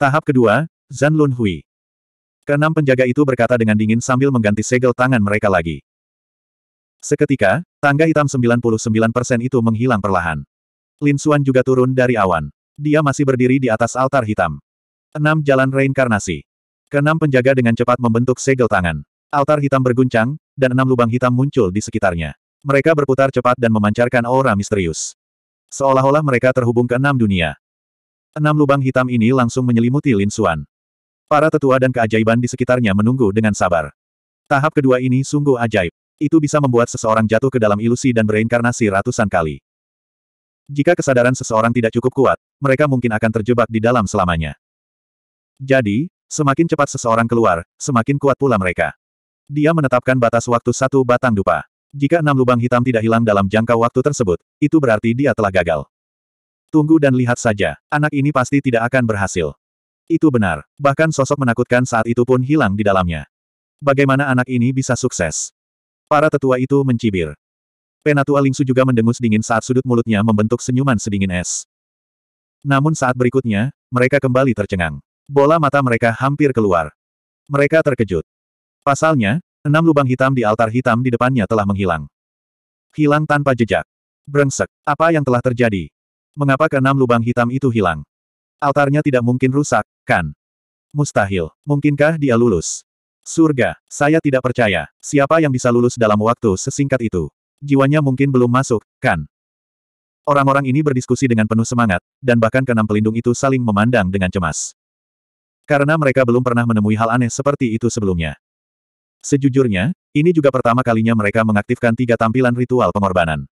Tahap kedua, Zan Lun Hui. Keenam penjaga itu berkata dengan dingin sambil mengganti segel tangan mereka lagi. Seketika, tangga hitam 99% itu menghilang perlahan. Lin Xuan juga turun dari awan. Dia masih berdiri di atas altar hitam. Enam jalan reinkarnasi. Keenam penjaga dengan cepat membentuk segel tangan. Altar hitam berguncang, dan enam lubang hitam muncul di sekitarnya. Mereka berputar cepat dan memancarkan aura misterius. Seolah-olah mereka terhubung ke enam dunia. Enam lubang hitam ini langsung menyelimuti Lin Xuan. Para tetua dan keajaiban di sekitarnya menunggu dengan sabar. Tahap kedua ini sungguh ajaib. Itu bisa membuat seseorang jatuh ke dalam ilusi dan bereinkarnasi ratusan kali. Jika kesadaran seseorang tidak cukup kuat, mereka mungkin akan terjebak di dalam selamanya. Jadi, semakin cepat seseorang keluar, semakin kuat pula mereka. Dia menetapkan batas waktu satu batang dupa. Jika enam lubang hitam tidak hilang dalam jangka waktu tersebut, itu berarti dia telah gagal. Tunggu dan lihat saja, anak ini pasti tidak akan berhasil. Itu benar, bahkan sosok menakutkan saat itu pun hilang di dalamnya. Bagaimana anak ini bisa sukses? Para tetua itu mencibir. Penatua Lingsu juga mendengus dingin saat sudut mulutnya membentuk senyuman sedingin es. Namun saat berikutnya, mereka kembali tercengang. Bola mata mereka hampir keluar. Mereka terkejut. Pasalnya, enam lubang hitam di altar hitam di depannya telah menghilang. Hilang tanpa jejak. Brengsek, apa yang telah terjadi? Mengapa keenam lubang hitam itu hilang? Altarnya tidak mungkin rusak, kan? Mustahil. Mungkinkah dia lulus? Surga, saya tidak percaya. Siapa yang bisa lulus dalam waktu sesingkat itu? Jiwanya mungkin belum masuk, kan? Orang-orang ini berdiskusi dengan penuh semangat, dan bahkan keenam pelindung itu saling memandang dengan cemas. Karena mereka belum pernah menemui hal aneh seperti itu sebelumnya. Sejujurnya, ini juga pertama kalinya mereka mengaktifkan tiga tampilan ritual pengorbanan.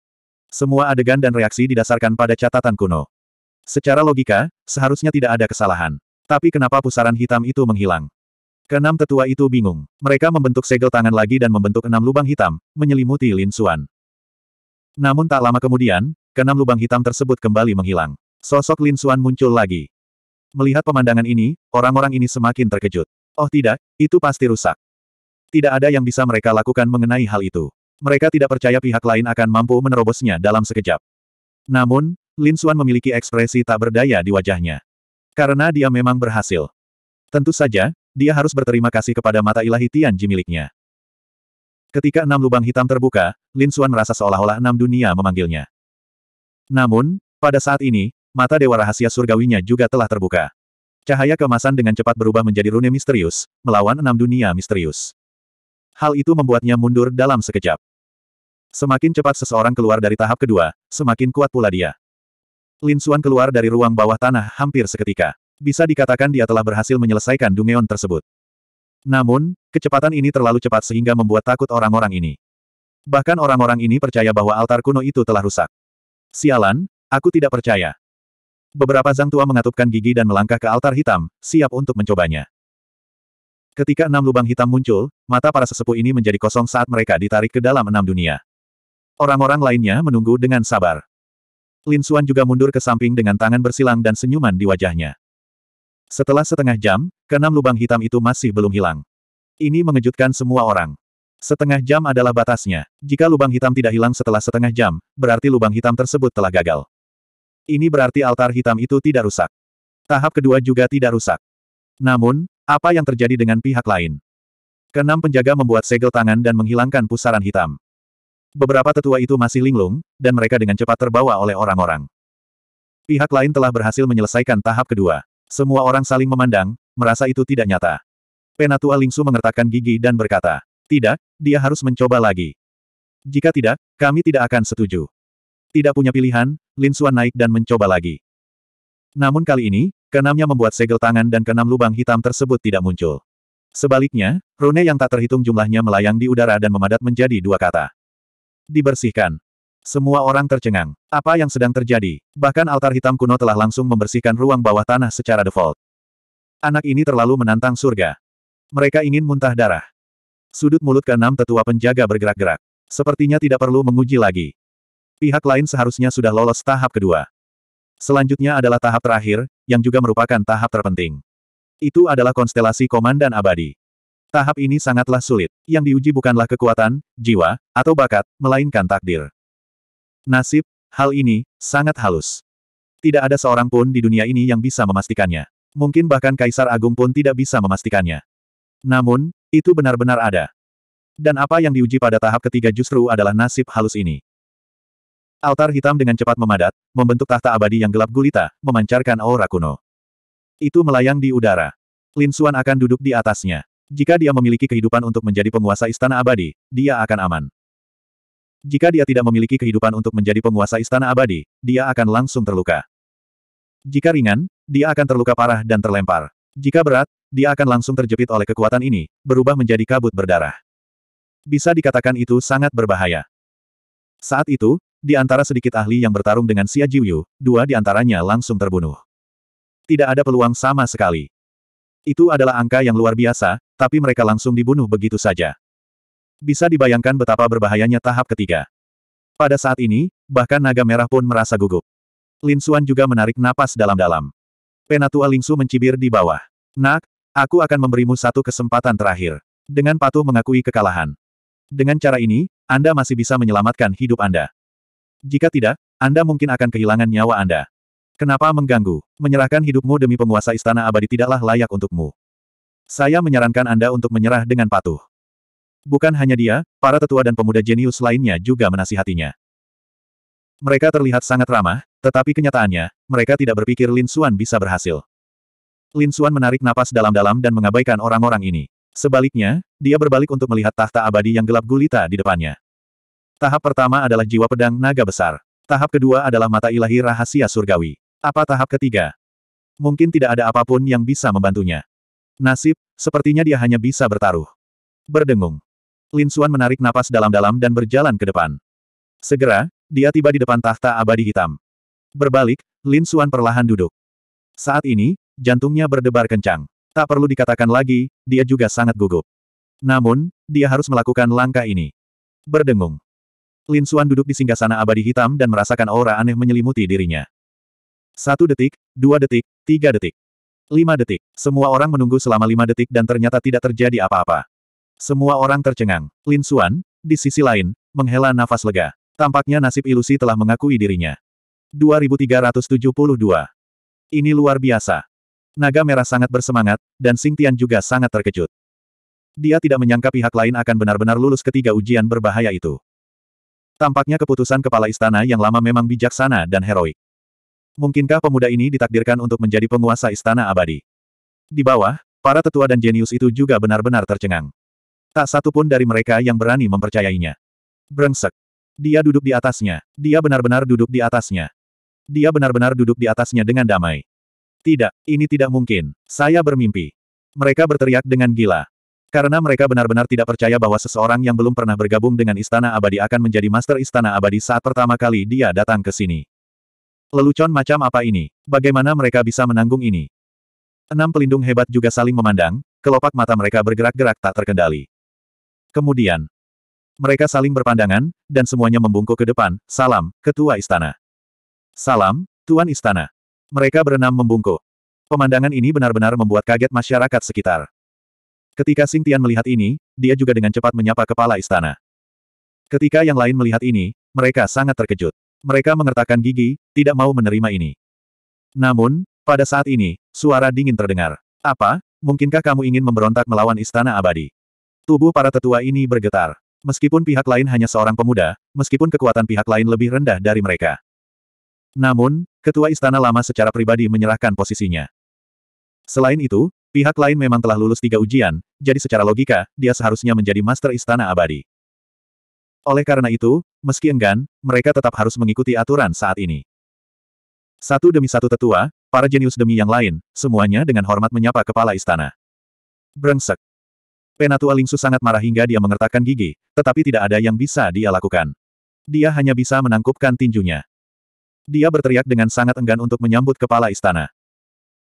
Semua adegan dan reaksi didasarkan pada catatan kuno. Secara logika, seharusnya tidak ada kesalahan. Tapi kenapa pusaran hitam itu menghilang? Keenam tetua itu bingung. Mereka membentuk segel tangan lagi dan membentuk enam lubang hitam, menyelimuti Lin Xuan. Namun tak lama kemudian, keenam lubang hitam tersebut kembali menghilang. Sosok Lin Xuan muncul lagi. Melihat pemandangan ini, orang-orang ini semakin terkejut. Oh tidak, itu pasti rusak. Tidak ada yang bisa mereka lakukan mengenai hal itu. Mereka tidak percaya pihak lain akan mampu menerobosnya dalam sekejap. Namun, Lin Xuan memiliki ekspresi tak berdaya di wajahnya. Karena dia memang berhasil. Tentu saja, dia harus berterima kasih kepada mata ilahi Tianji miliknya. Ketika enam lubang hitam terbuka, Lin Xuan merasa seolah-olah enam dunia memanggilnya. Namun, pada saat ini, mata dewa rahasia surgawinya juga telah terbuka. Cahaya kemasan dengan cepat berubah menjadi rune misterius, melawan enam dunia misterius. Hal itu membuatnya mundur dalam sekejap. Semakin cepat seseorang keluar dari tahap kedua, semakin kuat pula dia. Lin Xuan keluar dari ruang bawah tanah hampir seketika. Bisa dikatakan dia telah berhasil menyelesaikan dungeon tersebut. Namun, kecepatan ini terlalu cepat sehingga membuat takut orang-orang ini. Bahkan orang-orang ini percaya bahwa altar kuno itu telah rusak. Sialan, aku tidak percaya. Beberapa Zhang Tua mengatupkan gigi dan melangkah ke altar hitam, siap untuk mencobanya. Ketika enam lubang hitam muncul, mata para sesepuh ini menjadi kosong saat mereka ditarik ke dalam enam dunia. Orang-orang lainnya menunggu dengan sabar. Lin Xuan juga mundur ke samping dengan tangan bersilang dan senyuman di wajahnya. Setelah setengah jam, keenam lubang hitam itu masih belum hilang. Ini mengejutkan semua orang. Setengah jam adalah batasnya. Jika lubang hitam tidak hilang setelah setengah jam, berarti lubang hitam tersebut telah gagal. Ini berarti altar hitam itu tidak rusak. Tahap kedua juga tidak rusak. Namun, apa yang terjadi dengan pihak lain? Kenam penjaga membuat segel tangan dan menghilangkan pusaran hitam. Beberapa tetua itu masih linglung, dan mereka dengan cepat terbawa oleh orang-orang. Pihak lain telah berhasil menyelesaikan tahap kedua. Semua orang saling memandang, merasa itu tidak nyata. Penatua Lingsu mengertakkan gigi dan berkata, tidak, dia harus mencoba lagi. Jika tidak, kami tidak akan setuju. Tidak punya pilihan, Lin Suan naik dan mencoba lagi. Namun kali ini, keenamnya membuat segel tangan dan keenam lubang hitam tersebut tidak muncul. Sebaliknya, rune yang tak terhitung jumlahnya melayang di udara dan memadat menjadi dua kata dibersihkan. Semua orang tercengang. Apa yang sedang terjadi? Bahkan altar hitam kuno telah langsung membersihkan ruang bawah tanah secara default. Anak ini terlalu menantang surga. Mereka ingin muntah darah. Sudut mulut keenam tetua penjaga bergerak-gerak. Sepertinya tidak perlu menguji lagi. Pihak lain seharusnya sudah lolos tahap kedua. Selanjutnya adalah tahap terakhir, yang juga merupakan tahap terpenting. Itu adalah konstelasi komandan abadi. Tahap ini sangatlah sulit. Yang diuji bukanlah kekuatan, jiwa, atau bakat, melainkan takdir. Nasib, hal ini, sangat halus. Tidak ada seorang pun di dunia ini yang bisa memastikannya. Mungkin bahkan Kaisar Agung pun tidak bisa memastikannya. Namun, itu benar-benar ada. Dan apa yang diuji pada tahap ketiga justru adalah nasib halus ini. Altar hitam dengan cepat memadat, membentuk tahta abadi yang gelap gulita, memancarkan aura kuno. Itu melayang di udara. Lin Linsuan akan duduk di atasnya. Jika dia memiliki kehidupan untuk menjadi penguasa istana abadi, dia akan aman. Jika dia tidak memiliki kehidupan untuk menjadi penguasa istana abadi, dia akan langsung terluka. Jika ringan, dia akan terluka parah dan terlempar. Jika berat, dia akan langsung terjepit oleh kekuatan ini, berubah menjadi kabut berdarah. Bisa dikatakan itu sangat berbahaya. Saat itu, di antara sedikit ahli yang bertarung dengan Xia Jiuyu, dua di antaranya langsung terbunuh. Tidak ada peluang sama sekali. Itu adalah angka yang luar biasa, tapi mereka langsung dibunuh begitu saja. Bisa dibayangkan betapa berbahayanya tahap ketiga. Pada saat ini, bahkan naga merah pun merasa gugup. Lin Xuan juga menarik napas dalam-dalam. Penatua Ling Lingsu mencibir di bawah. Nak, aku akan memberimu satu kesempatan terakhir. Dengan patuh mengakui kekalahan. Dengan cara ini, Anda masih bisa menyelamatkan hidup Anda. Jika tidak, Anda mungkin akan kehilangan nyawa Anda. Kenapa mengganggu? Menyerahkan hidupmu demi penguasa istana abadi tidaklah layak untukmu. Saya menyarankan Anda untuk menyerah dengan patuh. Bukan hanya dia, para tetua dan pemuda jenius lainnya juga menasihatinya. Mereka terlihat sangat ramah, tetapi kenyataannya, mereka tidak berpikir Lin Xuan bisa berhasil. Lin Xuan menarik napas dalam-dalam dan mengabaikan orang-orang ini. Sebaliknya, dia berbalik untuk melihat tahta abadi yang gelap gulita di depannya. Tahap pertama adalah jiwa pedang naga besar. Tahap kedua adalah mata ilahi rahasia surgawi. Apa tahap ketiga? Mungkin tidak ada apapun yang bisa membantunya. Nasib, sepertinya dia hanya bisa bertaruh. Berdengung. Lin Xuan menarik napas dalam-dalam dan berjalan ke depan. Segera, dia tiba di depan tahta abadi hitam. Berbalik, Lin Xuan perlahan duduk. Saat ini, jantungnya berdebar kencang. Tak perlu dikatakan lagi, dia juga sangat gugup. Namun, dia harus melakukan langkah ini. Berdengung. Lin Xuan duduk di singgasana abadi hitam dan merasakan aura aneh menyelimuti dirinya. Satu detik, dua detik, tiga detik. Lima detik. Semua orang menunggu selama lima detik dan ternyata tidak terjadi apa-apa. Semua orang tercengang. Lin Xuan, di sisi lain, menghela nafas lega. Tampaknya nasib ilusi telah mengakui dirinya. 2372. Ini luar biasa. Naga Merah sangat bersemangat, dan Sing Tian juga sangat terkejut. Dia tidak menyangka pihak lain akan benar-benar lulus ketiga ujian berbahaya itu. Tampaknya keputusan kepala istana yang lama memang bijaksana dan heroik. Mungkinkah pemuda ini ditakdirkan untuk menjadi penguasa istana abadi? Di bawah, para tetua dan jenius itu juga benar-benar tercengang. Tak satu pun dari mereka yang berani mempercayainya. Brengsek. Dia duduk di atasnya. Dia benar-benar duduk di atasnya. Dia benar-benar duduk di atasnya dengan damai. Tidak, ini tidak mungkin. Saya bermimpi. Mereka berteriak dengan gila. Karena mereka benar-benar tidak percaya bahwa seseorang yang belum pernah bergabung dengan Istana Abadi akan menjadi Master Istana Abadi saat pertama kali dia datang ke sini. Lelucon macam apa ini? Bagaimana mereka bisa menanggung ini? Enam pelindung hebat juga saling memandang, kelopak mata mereka bergerak-gerak tak terkendali. Kemudian, mereka saling berpandangan, dan semuanya membungkuk ke depan, salam, ketua istana. Salam, Tuan Istana. Mereka berenam membungkuk. Pemandangan ini benar-benar membuat kaget masyarakat sekitar. Ketika Sing Tian melihat ini, dia juga dengan cepat menyapa kepala istana. Ketika yang lain melihat ini, mereka sangat terkejut. Mereka mengertakkan gigi, tidak mau menerima ini. Namun, pada saat ini, suara dingin terdengar. Apa? Mungkinkah kamu ingin memberontak melawan istana abadi? Tubuh para tetua ini bergetar. Meskipun pihak lain hanya seorang pemuda, meskipun kekuatan pihak lain lebih rendah dari mereka. Namun, ketua istana lama secara pribadi menyerahkan posisinya. Selain itu, pihak lain memang telah lulus tiga ujian, jadi secara logika, dia seharusnya menjadi master istana abadi. Oleh karena itu, Meski enggan, mereka tetap harus mengikuti aturan saat ini. Satu demi satu tetua, para jenius demi yang lain, semuanya dengan hormat menyapa kepala istana. Brengsek. Penatua Lingsu sangat marah hingga dia mengertakkan gigi, tetapi tidak ada yang bisa dia lakukan. Dia hanya bisa menangkupkan tinjunya. Dia berteriak dengan sangat enggan untuk menyambut kepala istana.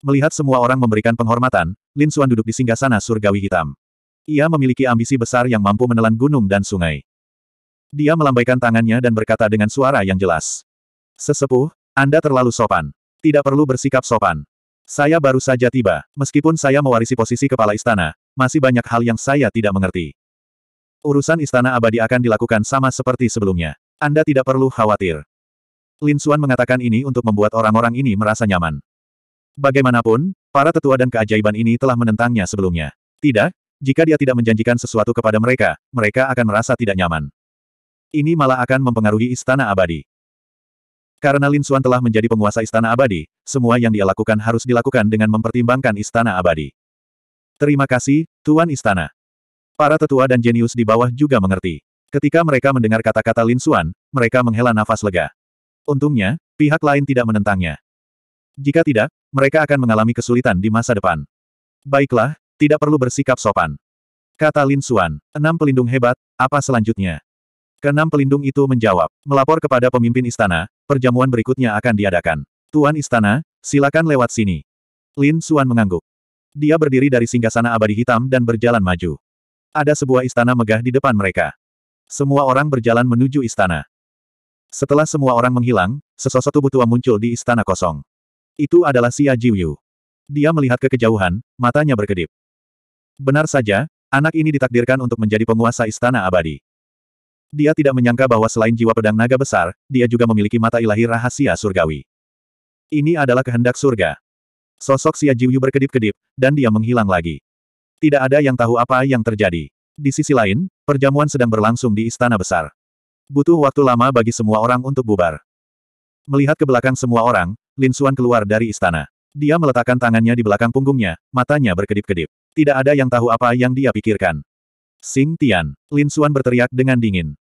Melihat semua orang memberikan penghormatan, Lin Xuan duduk di singgasana surgawi hitam. Ia memiliki ambisi besar yang mampu menelan gunung dan sungai. Dia melambaikan tangannya dan berkata dengan suara yang jelas. Sesepuh, Anda terlalu sopan. Tidak perlu bersikap sopan. Saya baru saja tiba, meskipun saya mewarisi posisi kepala istana, masih banyak hal yang saya tidak mengerti. Urusan istana abadi akan dilakukan sama seperti sebelumnya. Anda tidak perlu khawatir. Lin Xuan mengatakan ini untuk membuat orang-orang ini merasa nyaman. Bagaimanapun, para tetua dan keajaiban ini telah menentangnya sebelumnya. Tidak, jika dia tidak menjanjikan sesuatu kepada mereka, mereka akan merasa tidak nyaman. Ini malah akan mempengaruhi istana abadi. Karena Lin Xuan telah menjadi penguasa istana abadi, semua yang dia lakukan harus dilakukan dengan mempertimbangkan istana abadi. Terima kasih, Tuan Istana. Para tetua dan jenius di bawah juga mengerti. Ketika mereka mendengar kata-kata Lin Xuan, mereka menghela nafas lega. Untungnya, pihak lain tidak menentangnya. Jika tidak, mereka akan mengalami kesulitan di masa depan. Baiklah, tidak perlu bersikap sopan. Kata Lin Xuan, enam pelindung hebat, apa selanjutnya? Keenam pelindung itu menjawab, melapor kepada pemimpin istana, perjamuan berikutnya akan diadakan. Tuan istana, silakan lewat sini. Lin Suan mengangguk. Dia berdiri dari singgasana abadi hitam dan berjalan maju. Ada sebuah istana megah di depan mereka. Semua orang berjalan menuju istana. Setelah semua orang menghilang, sesosok tubuh tua muncul di istana kosong. Itu adalah Xia Jiuyu. Dia melihat ke kejauhan, matanya berkedip. Benar saja, anak ini ditakdirkan untuk menjadi penguasa istana abadi. Dia tidak menyangka bahwa selain jiwa pedang naga besar, dia juga memiliki mata ilahi rahasia surgawi. Ini adalah kehendak surga. Sosok Xia Jiuyu berkedip-kedip, dan dia menghilang lagi. Tidak ada yang tahu apa yang terjadi. Di sisi lain, perjamuan sedang berlangsung di istana besar. Butuh waktu lama bagi semua orang untuk bubar. Melihat ke belakang semua orang, Lin Xuan keluar dari istana. Dia meletakkan tangannya di belakang punggungnya, matanya berkedip-kedip. Tidak ada yang tahu apa yang dia pikirkan. Sing Tian, Lin Xuan berteriak dengan dingin.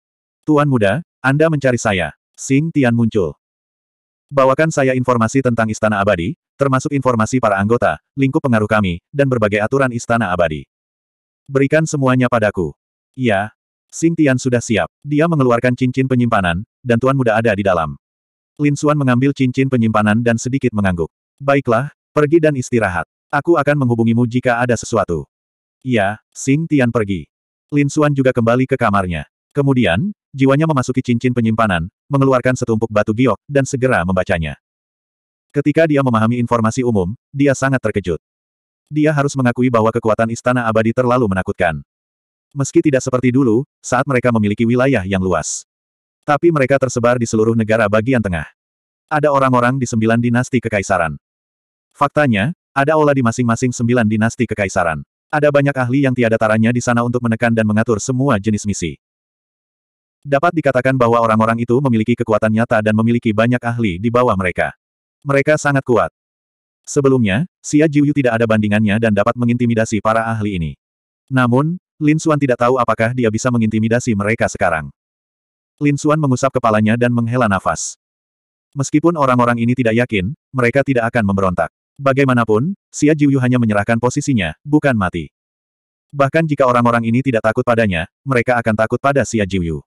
Tuan muda, Anda mencari saya. Sing Tian muncul. Bawakan saya informasi tentang Istana Abadi, termasuk informasi para anggota, lingkup pengaruh kami, dan berbagai aturan Istana Abadi. Berikan semuanya padaku. Ya, Sing Tian sudah siap. Dia mengeluarkan cincin penyimpanan, dan Tuan Muda ada di dalam. Lin Xuan mengambil cincin penyimpanan dan sedikit mengangguk. Baiklah, pergi dan istirahat. Aku akan menghubungimu jika ada sesuatu. Ya, Sing Tian pergi. Lin Xuan juga kembali ke kamarnya. Kemudian, jiwanya memasuki cincin penyimpanan, mengeluarkan setumpuk batu giok, dan segera membacanya. Ketika dia memahami informasi umum, dia sangat terkejut. Dia harus mengakui bahwa kekuatan istana abadi terlalu menakutkan. Meski tidak seperti dulu, saat mereka memiliki wilayah yang luas. Tapi mereka tersebar di seluruh negara bagian tengah. Ada orang-orang di sembilan dinasti kekaisaran. Faktanya, ada olah di masing-masing sembilan dinasti kekaisaran. Ada banyak ahli yang tiada taranya di sana untuk menekan dan mengatur semua jenis misi. Dapat dikatakan bahwa orang-orang itu memiliki kekuatan nyata dan memiliki banyak ahli di bawah mereka. Mereka sangat kuat. Sebelumnya, Xia Jiuyu tidak ada bandingannya dan dapat mengintimidasi para ahli ini. Namun, Lin Xuan tidak tahu apakah dia bisa mengintimidasi mereka sekarang. Lin Xuan mengusap kepalanya dan menghela nafas. Meskipun orang-orang ini tidak yakin, mereka tidak akan memberontak. Bagaimanapun, Xia Jiuyu hanya menyerahkan posisinya, bukan mati. Bahkan jika orang-orang ini tidak takut padanya, mereka akan takut pada Xia Jiuyu.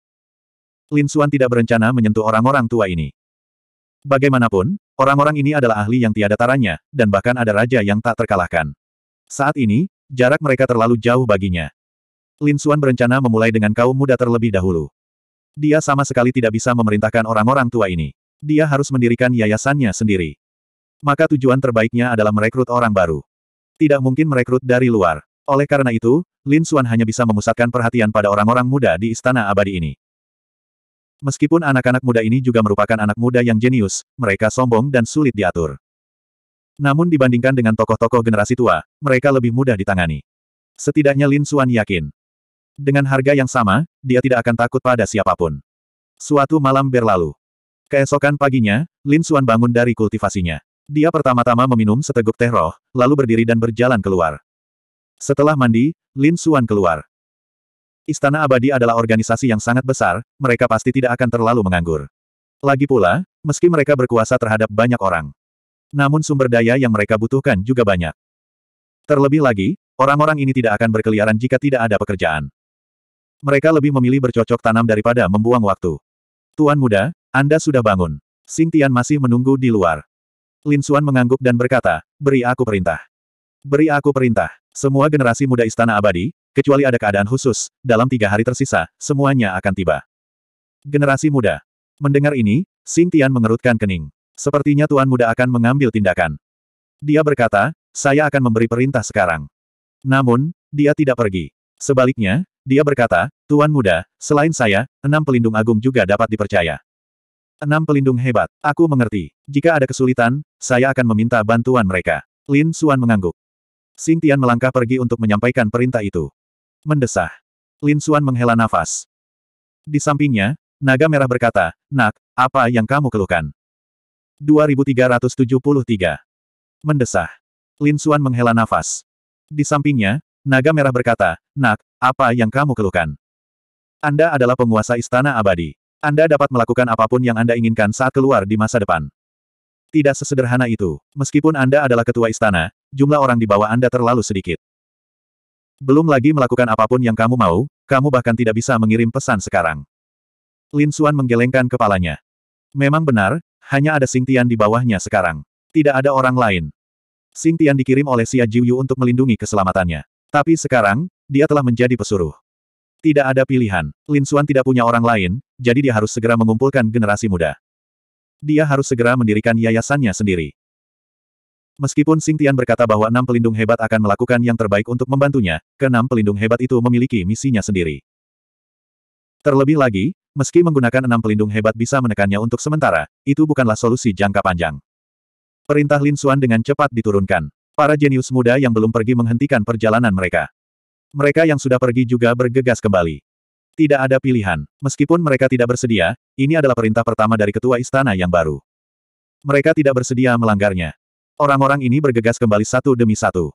Lin Suan tidak berencana menyentuh orang-orang tua ini. Bagaimanapun, orang-orang ini adalah ahli yang tiada taranya, dan bahkan ada raja yang tak terkalahkan. Saat ini, jarak mereka terlalu jauh baginya. Lin Suan berencana memulai dengan kaum muda terlebih dahulu. Dia sama sekali tidak bisa memerintahkan orang-orang tua ini. Dia harus mendirikan yayasannya sendiri. Maka tujuan terbaiknya adalah merekrut orang baru. Tidak mungkin merekrut dari luar. Oleh karena itu, Lin Suan hanya bisa memusatkan perhatian pada orang-orang muda di istana abadi ini. Meskipun anak-anak muda ini juga merupakan anak muda yang jenius, mereka sombong dan sulit diatur. Namun dibandingkan dengan tokoh-tokoh generasi tua, mereka lebih mudah ditangani. Setidaknya Lin Xuan yakin. Dengan harga yang sama, dia tidak akan takut pada siapapun. Suatu malam berlalu. Keesokan paginya, Lin Xuan bangun dari kultivasinya. Dia pertama-tama meminum seteguk teh roh, lalu berdiri dan berjalan keluar. Setelah mandi, Lin Xuan keluar. Istana Abadi adalah organisasi yang sangat besar, mereka pasti tidak akan terlalu menganggur. Lagi pula, meski mereka berkuasa terhadap banyak orang. Namun sumber daya yang mereka butuhkan juga banyak. Terlebih lagi, orang-orang ini tidak akan berkeliaran jika tidak ada pekerjaan. Mereka lebih memilih bercocok tanam daripada membuang waktu. Tuan muda, Anda sudah bangun. Sing Tian masih menunggu di luar. Lin Xuan mengangguk dan berkata, beri aku perintah. Beri aku perintah. Semua generasi muda istana abadi, kecuali ada keadaan khusus, dalam tiga hari tersisa, semuanya akan tiba. Generasi muda. Mendengar ini, Xing Tian mengerutkan kening. Sepertinya Tuan Muda akan mengambil tindakan. Dia berkata, saya akan memberi perintah sekarang. Namun, dia tidak pergi. Sebaliknya, dia berkata, Tuan Muda, selain saya, enam pelindung agung juga dapat dipercaya. Enam pelindung hebat. Aku mengerti. Jika ada kesulitan, saya akan meminta bantuan mereka. Lin Suan mengangguk. Xing Tian melangkah pergi untuk menyampaikan perintah itu mendesah. Lin Suan menghela nafas. Di sampingnya, naga merah berkata, Nak, apa yang kamu keluhkan? 2373. Mendesah. Lin Suan menghela nafas. Di sampingnya, naga merah berkata, Nak, apa yang kamu keluhkan? Anda adalah penguasa istana abadi. Anda dapat melakukan apapun yang Anda inginkan saat keluar di masa depan. Tidak sesederhana itu. Meskipun Anda adalah ketua istana, jumlah orang di bawah Anda terlalu sedikit. Belum lagi melakukan apapun yang kamu mau, kamu bahkan tidak bisa mengirim pesan sekarang. Lin Xuan menggelengkan kepalanya. Memang benar, hanya ada Sing Tian di bawahnya sekarang. Tidak ada orang lain. Sing Tian dikirim oleh Xia Jiuyu untuk melindungi keselamatannya. Tapi sekarang, dia telah menjadi pesuruh. Tidak ada pilihan. Lin Xuan tidak punya orang lain, jadi dia harus segera mengumpulkan generasi muda. Dia harus segera mendirikan yayasannya sendiri. Meskipun Sing Tian berkata bahwa enam pelindung hebat akan melakukan yang terbaik untuk membantunya, keenam pelindung hebat itu memiliki misinya sendiri. Terlebih lagi, meski menggunakan enam pelindung hebat bisa menekannya untuk sementara, itu bukanlah solusi jangka panjang. Perintah Lin Xuan dengan cepat diturunkan. Para jenius muda yang belum pergi menghentikan perjalanan mereka. Mereka yang sudah pergi juga bergegas kembali. Tidak ada pilihan. Meskipun mereka tidak bersedia, ini adalah perintah pertama dari ketua istana yang baru. Mereka tidak bersedia melanggarnya. Orang-orang ini bergegas kembali satu demi satu.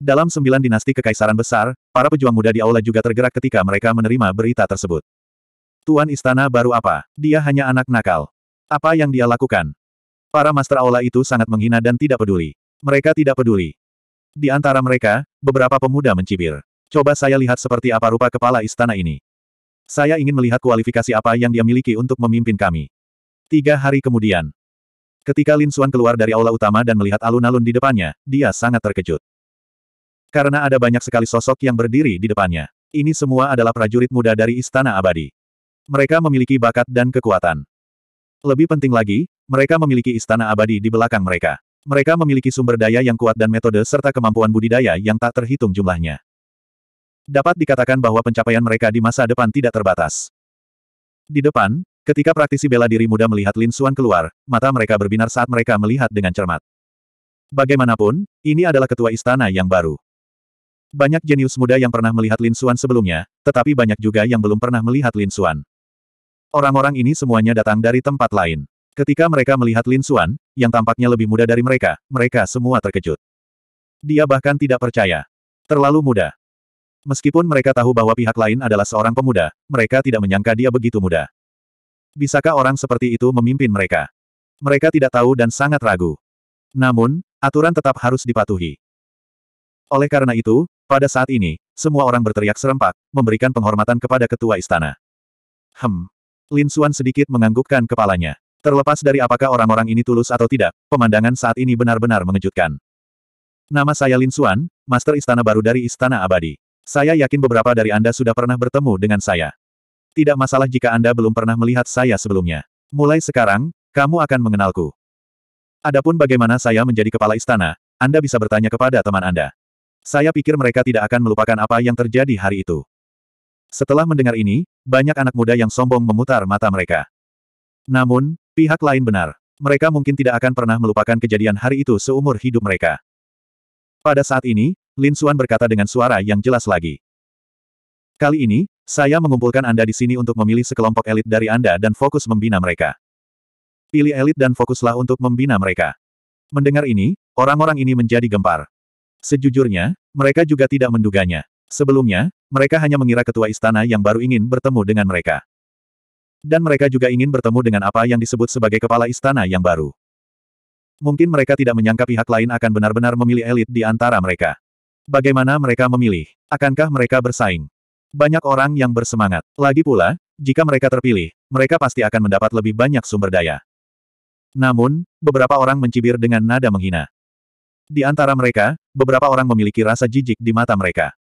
Dalam sembilan dinasti kekaisaran besar, para pejuang muda di aula juga tergerak ketika mereka menerima berita tersebut. Tuan istana baru apa? Dia hanya anak nakal. Apa yang dia lakukan? Para master aula itu sangat menghina dan tidak peduli. Mereka tidak peduli. Di antara mereka, beberapa pemuda mencibir. Coba saya lihat seperti apa rupa kepala istana ini. Saya ingin melihat kualifikasi apa yang dia miliki untuk memimpin kami. Tiga hari kemudian, Ketika Lin Xuan keluar dari aula utama dan melihat alun-alun di depannya, dia sangat terkejut. Karena ada banyak sekali sosok yang berdiri di depannya. Ini semua adalah prajurit muda dari Istana Abadi. Mereka memiliki bakat dan kekuatan. Lebih penting lagi, mereka memiliki Istana Abadi di belakang mereka. Mereka memiliki sumber daya yang kuat dan metode serta kemampuan budidaya yang tak terhitung jumlahnya. Dapat dikatakan bahwa pencapaian mereka di masa depan tidak terbatas. Di depan, Ketika praktisi bela diri muda melihat Lin Xuan keluar, mata mereka berbinar saat mereka melihat dengan cermat. Bagaimanapun, ini adalah ketua istana yang baru. Banyak jenius muda yang pernah melihat Lin Xuan sebelumnya, tetapi banyak juga yang belum pernah melihat Lin Xuan. Orang-orang ini semuanya datang dari tempat lain. Ketika mereka melihat Lin Xuan, yang tampaknya lebih muda dari mereka, mereka semua terkejut. Dia bahkan tidak percaya. Terlalu muda. Meskipun mereka tahu bahwa pihak lain adalah seorang pemuda, mereka tidak menyangka dia begitu muda. Bisakah orang seperti itu memimpin mereka? Mereka tidak tahu dan sangat ragu. Namun, aturan tetap harus dipatuhi. Oleh karena itu, pada saat ini, semua orang berteriak serempak, memberikan penghormatan kepada ketua istana. Hem. Lin Xuan sedikit menganggukkan kepalanya. Terlepas dari apakah orang-orang ini tulus atau tidak, pemandangan saat ini benar-benar mengejutkan. Nama saya Lin Xuan, Master Istana baru dari Istana Abadi. Saya yakin beberapa dari Anda sudah pernah bertemu dengan saya. Tidak masalah jika Anda belum pernah melihat saya sebelumnya. Mulai sekarang, kamu akan mengenalku. Adapun bagaimana saya menjadi kepala istana, Anda bisa bertanya kepada teman Anda. Saya pikir mereka tidak akan melupakan apa yang terjadi hari itu. Setelah mendengar ini, banyak anak muda yang sombong memutar mata mereka. Namun, pihak lain benar. Mereka mungkin tidak akan pernah melupakan kejadian hari itu seumur hidup mereka. Pada saat ini, Lin Suan berkata dengan suara yang jelas lagi. Kali ini, saya mengumpulkan Anda di sini untuk memilih sekelompok elit dari Anda dan fokus membina mereka. Pilih elit dan fokuslah untuk membina mereka. Mendengar ini, orang-orang ini menjadi gempar. Sejujurnya, mereka juga tidak menduganya. Sebelumnya, mereka hanya mengira ketua istana yang baru ingin bertemu dengan mereka. Dan mereka juga ingin bertemu dengan apa yang disebut sebagai kepala istana yang baru. Mungkin mereka tidak menyangka pihak lain akan benar-benar memilih elit di antara mereka. Bagaimana mereka memilih? Akankah mereka bersaing? Banyak orang yang bersemangat. Lagi pula, jika mereka terpilih, mereka pasti akan mendapat lebih banyak sumber daya. Namun, beberapa orang mencibir dengan nada menghina. Di antara mereka, beberapa orang memiliki rasa jijik di mata mereka.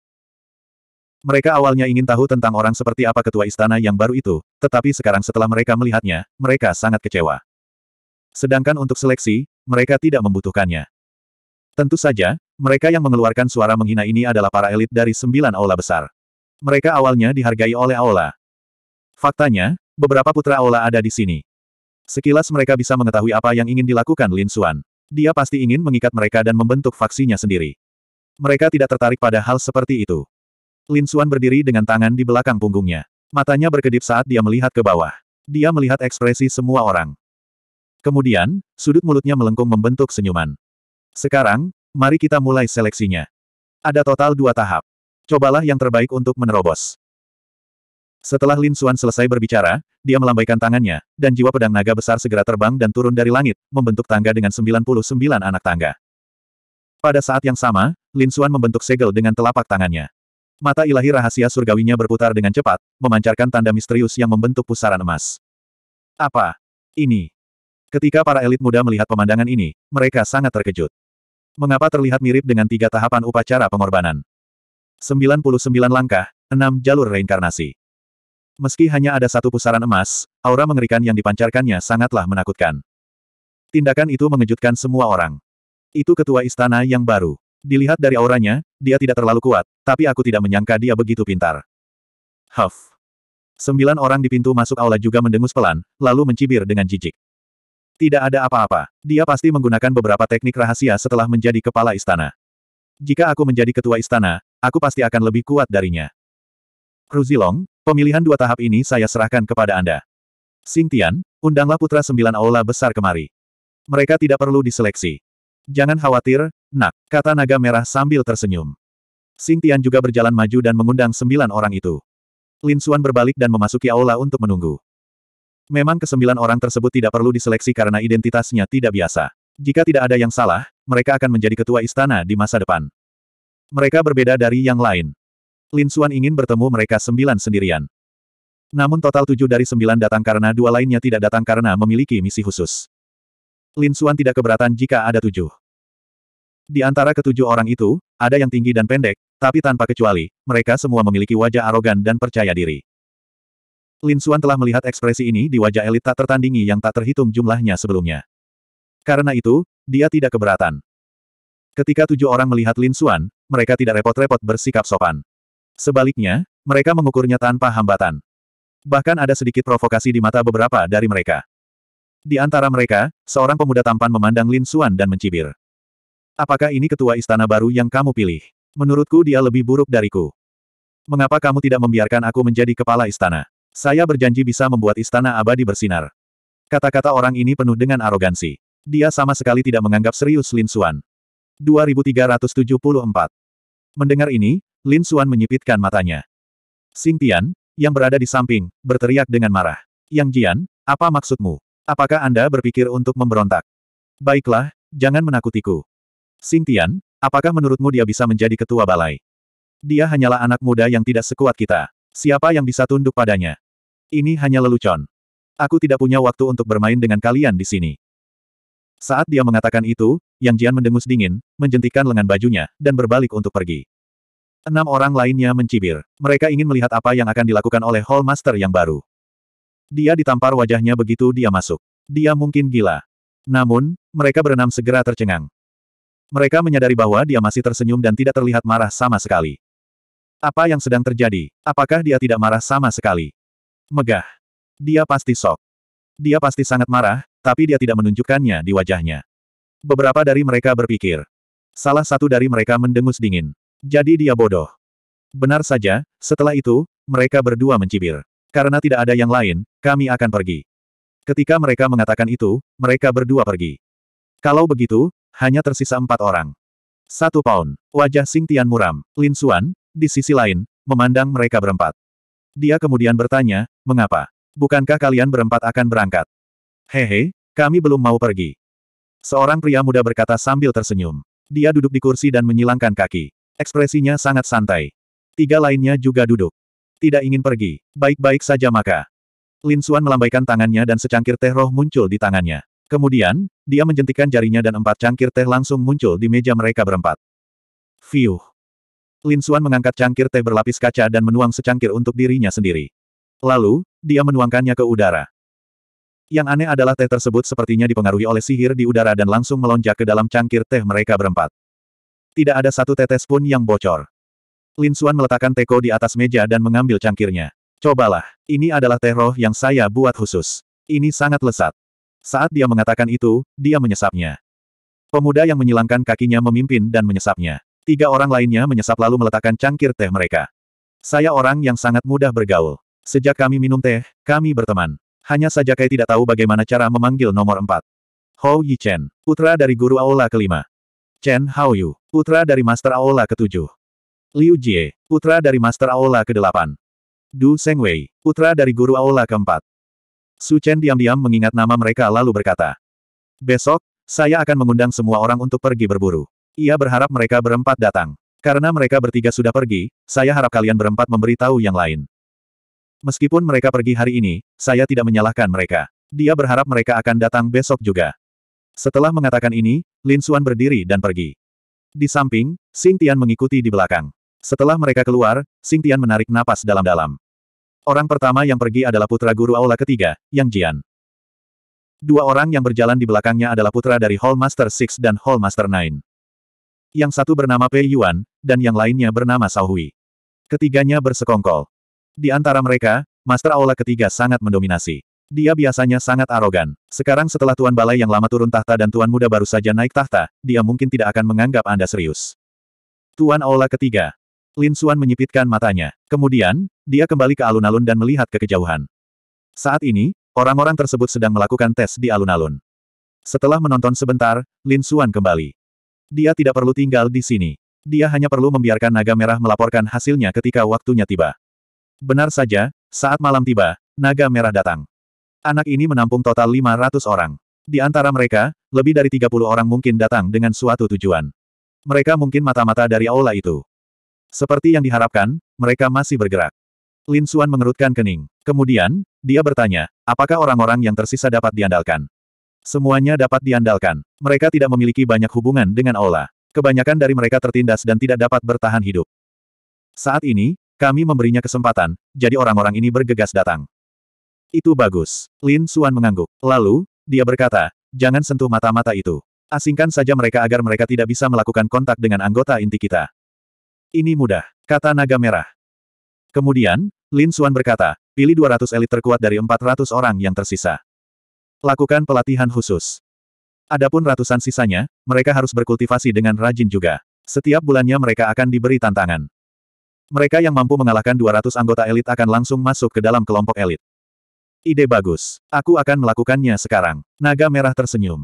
Mereka awalnya ingin tahu tentang orang seperti apa ketua istana yang baru itu, tetapi sekarang setelah mereka melihatnya, mereka sangat kecewa. Sedangkan untuk seleksi, mereka tidak membutuhkannya. Tentu saja, mereka yang mengeluarkan suara menghina ini adalah para elit dari sembilan aula besar. Mereka awalnya dihargai oleh Aula. Faktanya, beberapa putra Aula ada di sini. Sekilas mereka bisa mengetahui apa yang ingin dilakukan Lin Xuan. Dia pasti ingin mengikat mereka dan membentuk faksinya sendiri. Mereka tidak tertarik pada hal seperti itu. Lin Xuan berdiri dengan tangan di belakang punggungnya. Matanya berkedip saat dia melihat ke bawah. Dia melihat ekspresi semua orang. Kemudian, sudut mulutnya melengkung membentuk senyuman. Sekarang, mari kita mulai seleksinya. Ada total dua tahap. Cobalah yang terbaik untuk menerobos. Setelah Lin Xuan selesai berbicara, dia melambaikan tangannya, dan jiwa pedang naga besar segera terbang dan turun dari langit, membentuk tangga dengan 99 anak tangga. Pada saat yang sama, Lin Xuan membentuk segel dengan telapak tangannya. Mata ilahi rahasia surgawinya berputar dengan cepat, memancarkan tanda misterius yang membentuk pusaran emas. Apa? Ini? Ketika para elit muda melihat pemandangan ini, mereka sangat terkejut. Mengapa terlihat mirip dengan tiga tahapan upacara pengorbanan? 99 langkah, 6 jalur reinkarnasi. Meski hanya ada satu pusaran emas, aura mengerikan yang dipancarkannya sangatlah menakutkan. Tindakan itu mengejutkan semua orang. Itu ketua istana yang baru. Dilihat dari auranya, dia tidak terlalu kuat, tapi aku tidak menyangka dia begitu pintar. Huff. Sembilan orang di pintu masuk aula juga mendengus pelan, lalu mencibir dengan jijik. Tidak ada apa-apa. Dia pasti menggunakan beberapa teknik rahasia setelah menjadi kepala istana. Jika aku menjadi ketua istana, aku pasti akan lebih kuat darinya. Ruzilong, pemilihan dua tahap ini saya serahkan kepada Anda. Xingtian, undanglah putra sembilan aula besar kemari. Mereka tidak perlu diseleksi. Jangan khawatir, nak, kata naga merah sambil tersenyum. Xingtian juga berjalan maju dan mengundang sembilan orang itu. Lin Xuan berbalik dan memasuki aula untuk menunggu. Memang kesembilan orang tersebut tidak perlu diseleksi karena identitasnya tidak biasa. Jika tidak ada yang salah, mereka akan menjadi ketua istana di masa depan. Mereka berbeda dari yang lain. Lin Xuan ingin bertemu mereka sembilan sendirian. Namun total tujuh dari sembilan datang karena dua lainnya tidak datang karena memiliki misi khusus. Lin Xuan tidak keberatan jika ada tujuh. Di antara ketujuh orang itu, ada yang tinggi dan pendek, tapi tanpa kecuali, mereka semua memiliki wajah arogan dan percaya diri. Lin Xuan telah melihat ekspresi ini di wajah elit tak tertandingi yang tak terhitung jumlahnya sebelumnya. Karena itu, dia tidak keberatan. Ketika tujuh orang melihat Lin Xuan, mereka tidak repot-repot bersikap sopan. Sebaliknya, mereka mengukurnya tanpa hambatan. Bahkan ada sedikit provokasi di mata beberapa dari mereka. Di antara mereka, seorang pemuda tampan memandang Lin Xuan dan mencibir. Apakah ini ketua istana baru yang kamu pilih? Menurutku dia lebih buruk dariku. Mengapa kamu tidak membiarkan aku menjadi kepala istana? Saya berjanji bisa membuat istana abadi bersinar. Kata-kata orang ini penuh dengan arogansi. Dia sama sekali tidak menganggap serius Lin Xuan. 2374. Mendengar ini, Lin Xuan menyipitkan matanya. Xing Tian, yang berada di samping, berteriak dengan marah. Yang Jian, apa maksudmu? Apakah Anda berpikir untuk memberontak? Baiklah, jangan menakutiku. Xing Tian, apakah menurutmu dia bisa menjadi ketua balai? Dia hanyalah anak muda yang tidak sekuat kita. Siapa yang bisa tunduk padanya? Ini hanya lelucon. Aku tidak punya waktu untuk bermain dengan kalian di sini. Saat dia mengatakan itu, Yang Jian mendengus dingin, menjentikan lengan bajunya, dan berbalik untuk pergi. Enam orang lainnya mencibir. Mereka ingin melihat apa yang akan dilakukan oleh Hall Master yang baru. Dia ditampar wajahnya begitu dia masuk. Dia mungkin gila. Namun, mereka berenam segera tercengang. Mereka menyadari bahwa dia masih tersenyum dan tidak terlihat marah sama sekali. Apa yang sedang terjadi? Apakah dia tidak marah sama sekali? Megah. Dia pasti sok. Dia pasti sangat marah, tapi dia tidak menunjukkannya di wajahnya. Beberapa dari mereka berpikir. Salah satu dari mereka mendengus dingin. Jadi dia bodoh. Benar saja, setelah itu, mereka berdua mencibir. Karena tidak ada yang lain, kami akan pergi. Ketika mereka mengatakan itu, mereka berdua pergi. Kalau begitu, hanya tersisa empat orang. Satu pound. Wajah Sing Tian muram. Lin Suan, di sisi lain, memandang mereka berempat. Dia kemudian bertanya, mengapa? Bukankah kalian berempat akan berangkat? Hehe, kami belum mau pergi. Seorang pria muda berkata sambil tersenyum. Dia duduk di kursi dan menyilangkan kaki. Ekspresinya sangat santai. Tiga lainnya juga duduk. Tidak ingin pergi. Baik-baik saja maka. Lin Suan melambaikan tangannya dan secangkir teh roh muncul di tangannya. Kemudian, dia menjentikan jarinya dan empat cangkir teh langsung muncul di meja mereka berempat. Fiuh. Lin Suan mengangkat cangkir teh berlapis kaca dan menuang secangkir untuk dirinya sendiri. Lalu, dia menuangkannya ke udara. Yang aneh adalah teh tersebut sepertinya dipengaruhi oleh sihir di udara dan langsung melonjak ke dalam cangkir teh mereka berempat. Tidak ada satu tetes pun yang bocor. Lin Suan meletakkan teko di atas meja dan mengambil cangkirnya. Cobalah, ini adalah teh roh yang saya buat khusus. Ini sangat lesat. Saat dia mengatakan itu, dia menyesapnya. Pemuda yang menyilangkan kakinya memimpin dan menyesapnya. Tiga orang lainnya menyesap lalu meletakkan cangkir teh mereka. Saya orang yang sangat mudah bergaul. Sejak kami minum teh, kami berteman. Hanya saja Kai tidak tahu bagaimana cara memanggil nomor empat. Hou Yi Chen, putra dari guru Aula kelima. Chen Yu, putra dari Master Aula ketujuh. Liu Jie, putra dari Master Aula kedelapan. Du Sengwei, putra dari guru Aula keempat. Su Chen diam-diam mengingat nama mereka lalu berkata, Besok, saya akan mengundang semua orang untuk pergi berburu. Ia berharap mereka berempat datang. Karena mereka bertiga sudah pergi, saya harap kalian berempat memberitahu yang lain. Meskipun mereka pergi hari ini, saya tidak menyalahkan mereka. Dia berharap mereka akan datang besok juga. Setelah mengatakan ini, Lin Xuan berdiri dan pergi. Di samping, Xing Tian mengikuti di belakang. Setelah mereka keluar, Xing Tian menarik napas dalam-dalam. Orang pertama yang pergi adalah putra guru aula ketiga, Yang Jian. Dua orang yang berjalan di belakangnya adalah putra dari Hall Master Six dan Hall Master Nine. Yang satu bernama Pei Yuan, dan yang lainnya bernama Sao Hui. Ketiganya bersekongkol. Di antara mereka, Master Aula ketiga sangat mendominasi. Dia biasanya sangat arogan. Sekarang setelah Tuan Balai yang lama turun tahta dan Tuan Muda baru saja naik tahta, dia mungkin tidak akan menganggap Anda serius. Tuan Aula ketiga. Lin Xuan menyipitkan matanya. Kemudian, dia kembali ke alun-alun dan melihat ke kejauhan. Saat ini, orang-orang tersebut sedang melakukan tes di alun-alun. Setelah menonton sebentar, Lin Xuan kembali. Dia tidak perlu tinggal di sini. Dia hanya perlu membiarkan naga merah melaporkan hasilnya ketika waktunya tiba. Benar saja, saat malam tiba, naga merah datang. Anak ini menampung total 500 orang. Di antara mereka, lebih dari 30 orang mungkin datang dengan suatu tujuan. Mereka mungkin mata-mata dari aula itu. Seperti yang diharapkan, mereka masih bergerak. Lin Suan mengerutkan kening. Kemudian, dia bertanya, apakah orang-orang yang tersisa dapat diandalkan? Semuanya dapat diandalkan. Mereka tidak memiliki banyak hubungan dengan aula. Kebanyakan dari mereka tertindas dan tidak dapat bertahan hidup. Saat ini, kami memberinya kesempatan, jadi orang-orang ini bergegas datang. Itu bagus. Lin Suan mengangguk. Lalu, dia berkata, jangan sentuh mata-mata itu. Asingkan saja mereka agar mereka tidak bisa melakukan kontak dengan anggota inti kita. Ini mudah, kata naga merah. Kemudian, Lin Suan berkata, pilih 200 elit terkuat dari 400 orang yang tersisa. Lakukan pelatihan khusus. Adapun ratusan sisanya, mereka harus berkultivasi dengan rajin juga. Setiap bulannya mereka akan diberi tantangan. Mereka yang mampu mengalahkan 200 anggota elit akan langsung masuk ke dalam kelompok elit. Ide bagus. Aku akan melakukannya sekarang. Naga merah tersenyum.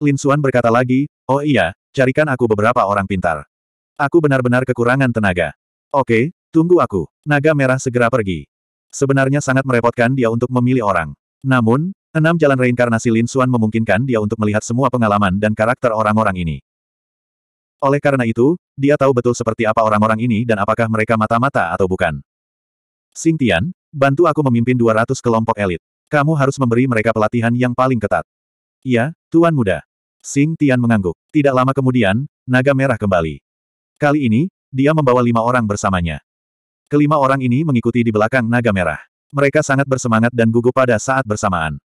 Lin Xuan berkata lagi, oh iya, carikan aku beberapa orang pintar. Aku benar-benar kekurangan tenaga. Oke, tunggu aku. Naga merah segera pergi. Sebenarnya sangat merepotkan dia untuk memilih orang. Namun, enam jalan reinkarnasi Lin Xuan memungkinkan dia untuk melihat semua pengalaman dan karakter orang-orang ini. Oleh karena itu, dia tahu betul seperti apa orang-orang ini dan apakah mereka mata-mata atau bukan. Sing Tian, bantu aku memimpin 200 kelompok elit. Kamu harus memberi mereka pelatihan yang paling ketat. Iya, Tuan Muda. Sing Tian mengangguk. Tidak lama kemudian, naga merah kembali. Kali ini, dia membawa lima orang bersamanya. Kelima orang ini mengikuti di belakang naga merah. Mereka sangat bersemangat dan gugup pada saat bersamaan.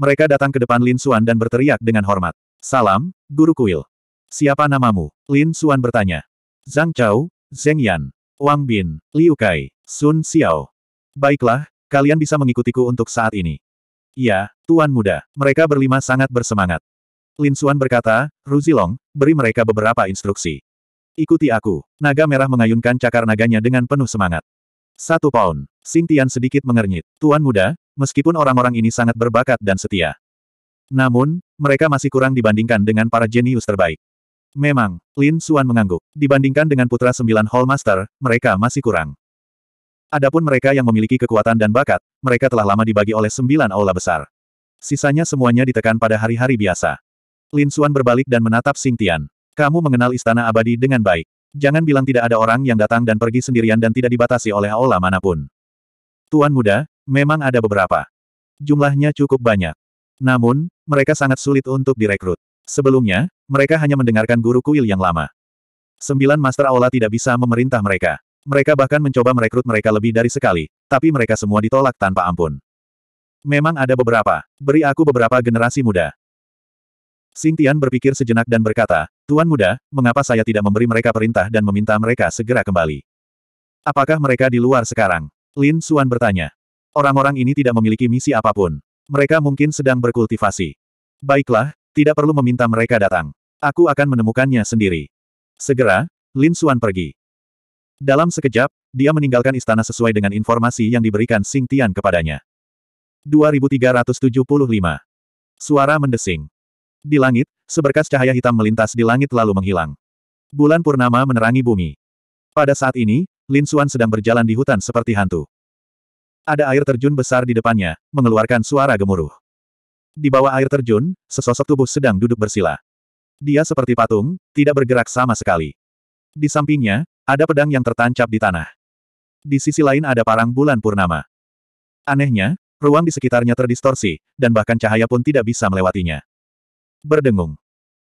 Mereka datang ke depan Lin Xuan dan berteriak dengan hormat. Salam, Guru Kuil. Siapa namamu? Lin Suan bertanya. Zhang Chao, Zeng Yan, Wang Bin, Liu Kai, Sun Xiao. Baiklah, kalian bisa mengikutiku untuk saat ini. Ya, Tuan Muda, mereka berlima sangat bersemangat. Lin Suan berkata, Ruzilong, beri mereka beberapa instruksi. Ikuti aku. Naga merah mengayunkan cakar naganya dengan penuh semangat. Satu pound. Sing Tian sedikit mengernyit. Tuan muda, meskipun orang-orang ini sangat berbakat dan setia. Namun, mereka masih kurang dibandingkan dengan para jenius terbaik. Memang, Lin Suan mengangguk. Dibandingkan dengan putra sembilan Hall Master, mereka masih kurang. Adapun mereka yang memiliki kekuatan dan bakat, mereka telah lama dibagi oleh sembilan aula besar. Sisanya semuanya ditekan pada hari-hari biasa. Lin Suan berbalik dan menatap Sing Tian. Kamu mengenal istana abadi dengan baik. Jangan bilang tidak ada orang yang datang dan pergi sendirian dan tidak dibatasi oleh aula manapun. Tuan muda, memang ada beberapa. Jumlahnya cukup banyak. Namun, mereka sangat sulit untuk direkrut. Sebelumnya, mereka hanya mendengarkan guru kuil yang lama. Sembilan Master Aula tidak bisa memerintah mereka. Mereka bahkan mencoba merekrut mereka lebih dari sekali, tapi mereka semua ditolak tanpa ampun. Memang ada beberapa. Beri aku beberapa generasi muda. Tian berpikir sejenak dan berkata, Tuan muda, mengapa saya tidak memberi mereka perintah dan meminta mereka segera kembali? Apakah mereka di luar sekarang? Lin Suan bertanya. Orang-orang ini tidak memiliki misi apapun. Mereka mungkin sedang berkultivasi. Baiklah, tidak perlu meminta mereka datang. Aku akan menemukannya sendiri. Segera, Lin Xuan pergi. Dalam sekejap, dia meninggalkan istana sesuai dengan informasi yang diberikan Sing Tian kepadanya. 2375. Suara mendesing. Di langit, seberkas cahaya hitam melintas di langit lalu menghilang. Bulan purnama menerangi bumi. Pada saat ini, Lin Xuan sedang berjalan di hutan seperti hantu. Ada air terjun besar di depannya, mengeluarkan suara gemuruh. Di bawah air terjun, sesosok tubuh sedang duduk bersila. Dia seperti patung, tidak bergerak sama sekali. Di sampingnya, ada pedang yang tertancap di tanah. Di sisi lain ada parang bulan purnama. Anehnya, ruang di sekitarnya terdistorsi, dan bahkan cahaya pun tidak bisa melewatinya. Berdengung.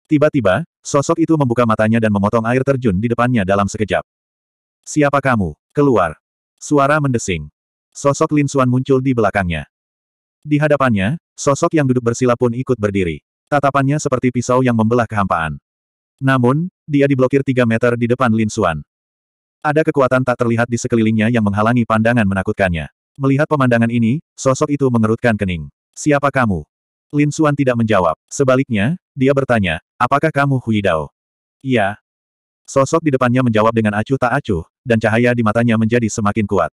Tiba-tiba, sosok itu membuka matanya dan memotong air terjun di depannya dalam sekejap. Siapa kamu? Keluar. Suara mendesing. Sosok Lin Xuan muncul di belakangnya. Di hadapannya, sosok yang duduk bersila pun ikut berdiri. Tatapannya seperti pisau yang membelah kehampaan. Namun, dia diblokir tiga meter di depan Lin Xuan. Ada kekuatan tak terlihat di sekelilingnya yang menghalangi pandangan menakutkannya. Melihat pemandangan ini, sosok itu mengerutkan kening. Siapa kamu? Lin Xuan tidak menjawab. Sebaliknya, dia bertanya, apakah kamu Hui Dao? Iya. Sosok di depannya menjawab dengan acuh tak acuh, dan cahaya di matanya menjadi semakin kuat.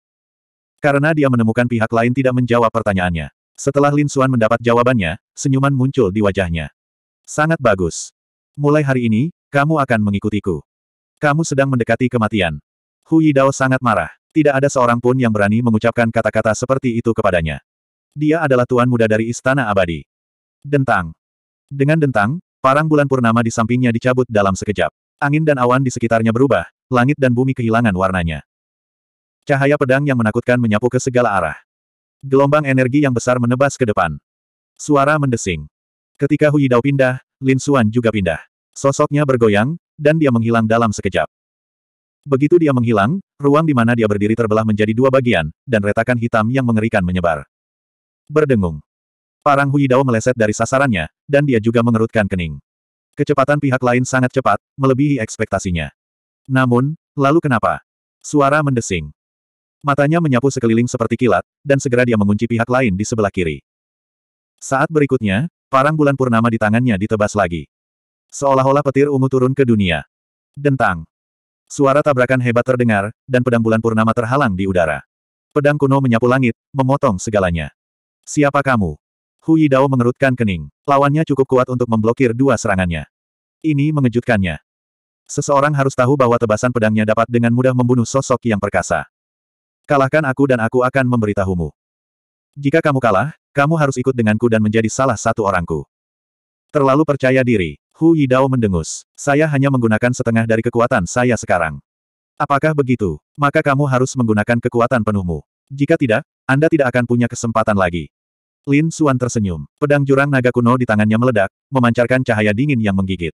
Karena dia menemukan pihak lain tidak menjawab pertanyaannya. Setelah Lin Suan mendapat jawabannya, senyuman muncul di wajahnya. Sangat bagus. Mulai hari ini, kamu akan mengikutiku. Kamu sedang mendekati kematian. Hu Yidao sangat marah. Tidak ada seorang pun yang berani mengucapkan kata-kata seperti itu kepadanya. Dia adalah tuan muda dari Istana Abadi. Dentang. Dengan dentang, parang bulan purnama di sampingnya dicabut dalam sekejap. Angin dan awan di sekitarnya berubah, langit dan bumi kehilangan warnanya. Cahaya pedang yang menakutkan menyapu ke segala arah. Gelombang energi yang besar menebas ke depan. Suara mendesing. Ketika Hui Dao pindah, Lin Xuan juga pindah. Sosoknya bergoyang, dan dia menghilang dalam sekejap. Begitu dia menghilang, ruang di mana dia berdiri terbelah menjadi dua bagian, dan retakan hitam yang mengerikan menyebar. Berdengung. Parang Hui Dao meleset dari sasarannya, dan dia juga mengerutkan kening. Kecepatan pihak lain sangat cepat, melebihi ekspektasinya. Namun, lalu kenapa? Suara mendesing. Matanya menyapu sekeliling seperti kilat, dan segera dia mengunci pihak lain di sebelah kiri. Saat berikutnya, parang bulan purnama di tangannya ditebas lagi. Seolah-olah petir ungu turun ke dunia. Dentang. Suara tabrakan hebat terdengar, dan pedang bulan purnama terhalang di udara. Pedang kuno menyapu langit, memotong segalanya. Siapa kamu? Hu Yidao mengerutkan kening. Lawannya cukup kuat untuk memblokir dua serangannya. Ini mengejutkannya. Seseorang harus tahu bahwa tebasan pedangnya dapat dengan mudah membunuh sosok yang perkasa. Kalahkan aku dan aku akan memberitahumu. Jika kamu kalah, kamu harus ikut denganku dan menjadi salah satu orangku. Terlalu percaya diri, Hu Yidao mendengus. Saya hanya menggunakan setengah dari kekuatan saya sekarang. Apakah begitu? Maka kamu harus menggunakan kekuatan penuhmu. Jika tidak, Anda tidak akan punya kesempatan lagi. Lin Suan tersenyum. Pedang jurang naga kuno di tangannya meledak, memancarkan cahaya dingin yang menggigit.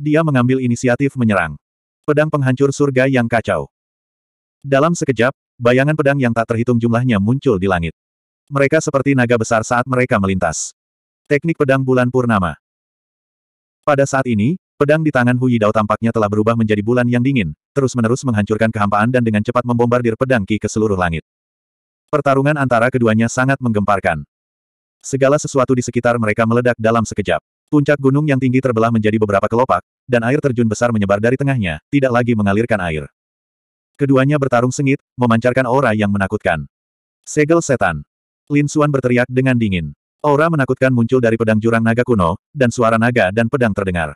Dia mengambil inisiatif menyerang. Pedang penghancur surga yang kacau. Dalam sekejap, bayangan pedang yang tak terhitung jumlahnya muncul di langit. Mereka seperti naga besar saat mereka melintas. Teknik pedang bulan purnama. Pada saat ini, pedang di tangan Hu Dao tampaknya telah berubah menjadi bulan yang dingin, terus-menerus menghancurkan kehampaan dan dengan cepat membombardir pedang Ki ke seluruh langit. Pertarungan antara keduanya sangat menggemparkan. Segala sesuatu di sekitar mereka meledak dalam sekejap. Puncak gunung yang tinggi terbelah menjadi beberapa kelopak, dan air terjun besar menyebar dari tengahnya, tidak lagi mengalirkan air. Keduanya bertarung sengit, memancarkan aura yang menakutkan. Segel setan. Lin Xuan berteriak dengan dingin. Aura menakutkan muncul dari pedang jurang naga kuno, dan suara naga dan pedang terdengar.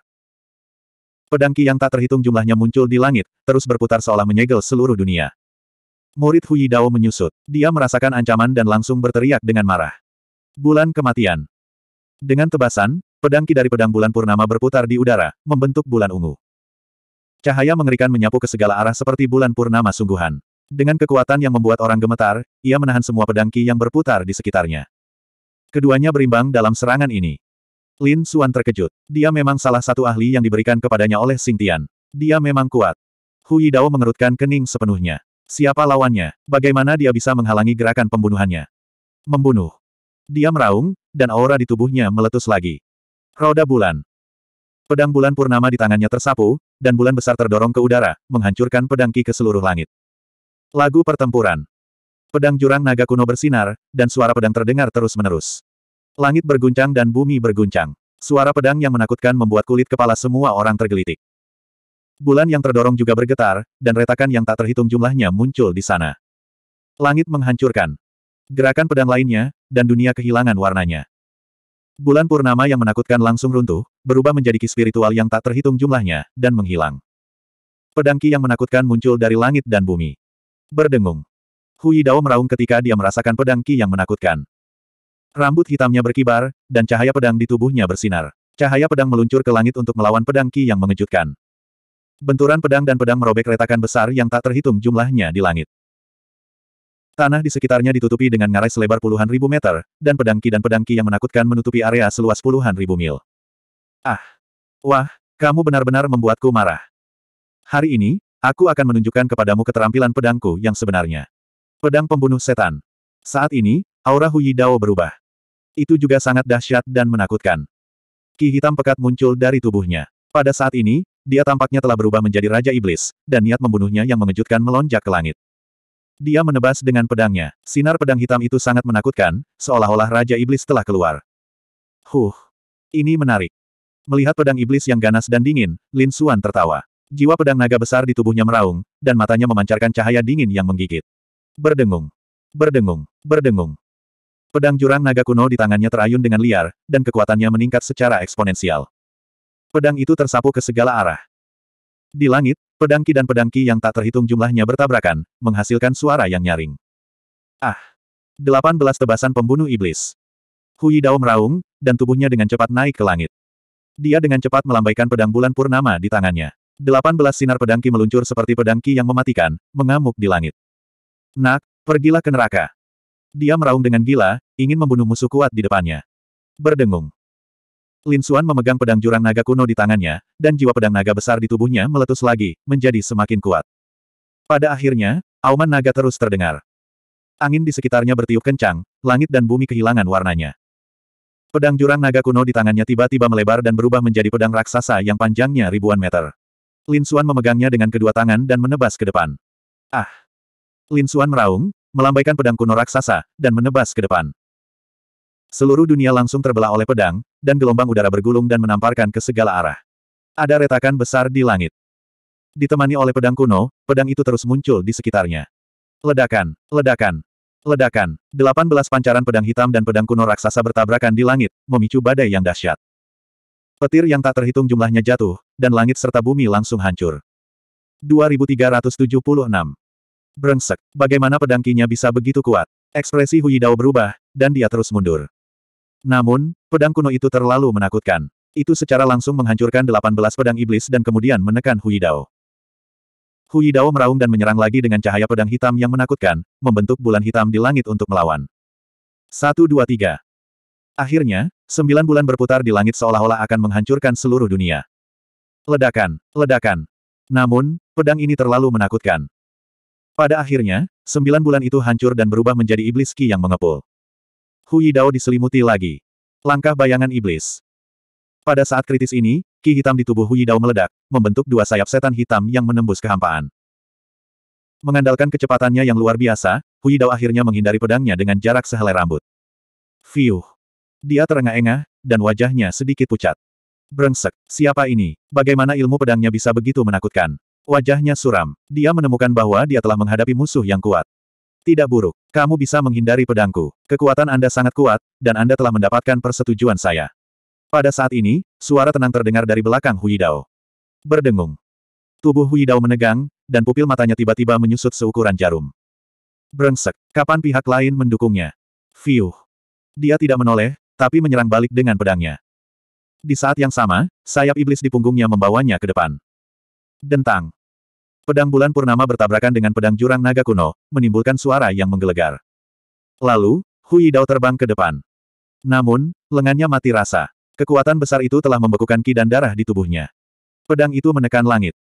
Pedang ki yang tak terhitung jumlahnya muncul di langit, terus berputar seolah menyegel seluruh dunia. Murid Hui Dao menyusut. Dia merasakan ancaman dan langsung berteriak dengan marah. Bulan kematian. Dengan tebasan, pedang ki dari pedang bulan purnama berputar di udara, membentuk bulan ungu. Cahaya mengerikan menyapu ke segala arah seperti bulan purnama sungguhan. Dengan kekuatan yang membuat orang gemetar, ia menahan semua pedangki yang berputar di sekitarnya. Keduanya berimbang dalam serangan ini. Lin Suan terkejut. Dia memang salah satu ahli yang diberikan kepadanya oleh Xing Tian. Dia memang kuat. Hu Yidao mengerutkan kening sepenuhnya. Siapa lawannya? Bagaimana dia bisa menghalangi gerakan pembunuhannya? Membunuh. Dia meraung, dan aura di tubuhnya meletus lagi. Roda bulan. Pedang bulan purnama di tangannya tersapu, dan bulan besar terdorong ke udara, menghancurkan pedang Ki ke seluruh langit. Lagu pertempuran. Pedang jurang naga kuno bersinar, dan suara pedang terdengar terus-menerus. Langit berguncang dan bumi berguncang. Suara pedang yang menakutkan membuat kulit kepala semua orang tergelitik. Bulan yang terdorong juga bergetar, dan retakan yang tak terhitung jumlahnya muncul di sana. Langit menghancurkan. Gerakan pedang lainnya, dan dunia kehilangan warnanya. Bulan purnama yang menakutkan langsung runtuh, berubah menjadi ki spiritual yang tak terhitung jumlahnya, dan menghilang. Pedang ki yang menakutkan muncul dari langit dan bumi. Berdengung. Hui Dao meraung ketika dia merasakan pedang ki yang menakutkan. Rambut hitamnya berkibar, dan cahaya pedang di tubuhnya bersinar. Cahaya pedang meluncur ke langit untuk melawan pedang ki yang mengejutkan. Benturan pedang dan pedang merobek retakan besar yang tak terhitung jumlahnya di langit. Tanah di sekitarnya ditutupi dengan ngarai selebar puluhan ribu meter, dan pedangki dan pedangki yang menakutkan menutupi area seluas puluhan ribu mil. Ah! Wah, kamu benar-benar membuatku marah. Hari ini, aku akan menunjukkan kepadamu keterampilan pedangku yang sebenarnya. Pedang pembunuh setan. Saat ini, aura Huyi Dao berubah. Itu juga sangat dahsyat dan menakutkan. Ki hitam pekat muncul dari tubuhnya. Pada saat ini, dia tampaknya telah berubah menjadi Raja Iblis, dan niat membunuhnya yang mengejutkan melonjak ke langit. Dia menebas dengan pedangnya. Sinar pedang hitam itu sangat menakutkan, seolah-olah Raja Iblis telah keluar. Huh. Ini menarik. Melihat pedang iblis yang ganas dan dingin, Lin Xuan tertawa. Jiwa pedang naga besar di tubuhnya meraung, dan matanya memancarkan cahaya dingin yang menggigit. Berdengung. Berdengung. Berdengung. Pedang jurang naga kuno di tangannya terayun dengan liar, dan kekuatannya meningkat secara eksponensial. Pedang itu tersapu ke segala arah. Di langit, Pedangki dan pedangki yang tak terhitung jumlahnya bertabrakan, menghasilkan suara yang nyaring. Ah! 18 tebasan pembunuh iblis. Hui Dao meraung, dan tubuhnya dengan cepat naik ke langit. Dia dengan cepat melambaikan pedang bulan purnama di tangannya. 18 sinar pedangki meluncur seperti pedangki yang mematikan, mengamuk di langit. Nak, pergilah ke neraka. Dia meraung dengan gila, ingin membunuh musuh kuat di depannya. Berdengung. Lin Xuan memegang pedang jurang naga kuno di tangannya, dan jiwa pedang naga besar di tubuhnya meletus lagi, menjadi semakin kuat. Pada akhirnya, auman naga terus terdengar. Angin di sekitarnya bertiup kencang, langit dan bumi kehilangan warnanya. Pedang jurang naga kuno di tangannya tiba-tiba melebar dan berubah menjadi pedang raksasa yang panjangnya ribuan meter. Lin Xuan memegangnya dengan kedua tangan dan menebas ke depan. Ah! Lin Xuan meraung, melambaikan pedang kuno raksasa, dan menebas ke depan. Seluruh dunia langsung terbelah oleh pedang, dan gelombang udara bergulung dan menamparkan ke segala arah. Ada retakan besar di langit. Ditemani oleh pedang kuno, pedang itu terus muncul di sekitarnya. Ledakan, ledakan, ledakan. Delapan belas pancaran pedang hitam dan pedang kuno raksasa bertabrakan di langit, memicu badai yang dahsyat. Petir yang tak terhitung jumlahnya jatuh, dan langit serta bumi langsung hancur. 2376. Brengsek, bagaimana pedang kinya bisa begitu kuat? Ekspresi Dao berubah, dan dia terus mundur. Namun, pedang kuno itu terlalu menakutkan. Itu secara langsung menghancurkan 18 pedang iblis dan kemudian menekan Hui Dao Hui Dao meraung dan menyerang lagi dengan cahaya pedang hitam yang menakutkan, membentuk bulan hitam di langit untuk melawan. Satu dua tiga. Akhirnya, sembilan bulan berputar di langit seolah-olah akan menghancurkan seluruh dunia. Ledakan, ledakan. Namun, pedang ini terlalu menakutkan. Pada akhirnya, sembilan bulan itu hancur dan berubah menjadi iblis Ki yang mengepul. Hui Dao diselimuti lagi. Langkah bayangan iblis. Pada saat kritis ini, ki hitam di tubuh Hui Dao meledak, membentuk dua sayap setan hitam yang menembus kehampaan. Mengandalkan kecepatannya yang luar biasa, Hui Dao akhirnya menghindari pedangnya dengan jarak sehelai rambut. Fiuh. Dia terengah-engah, dan wajahnya sedikit pucat. Brengsek, siapa ini? Bagaimana ilmu pedangnya bisa begitu menakutkan? Wajahnya suram. Dia menemukan bahwa dia telah menghadapi musuh yang kuat. Tidak buruk. Kamu bisa menghindari pedangku. Kekuatan Anda sangat kuat, dan Anda telah mendapatkan persetujuan saya. Pada saat ini, suara tenang terdengar dari belakang Huidao. Berdengung. Tubuh Huidao menegang, dan pupil matanya tiba-tiba menyusut seukuran jarum. Brengsek. Kapan pihak lain mendukungnya? Fiuh. Dia tidak menoleh, tapi menyerang balik dengan pedangnya. Di saat yang sama, sayap iblis di punggungnya membawanya ke depan. Dentang. Pedang bulan purnama bertabrakan dengan pedang jurang naga kuno, menimbulkan suara yang menggelegar. Lalu, Hui Dao terbang ke depan. Namun, lengannya mati rasa. Kekuatan besar itu telah membekukan ki dan darah di tubuhnya. Pedang itu menekan langit.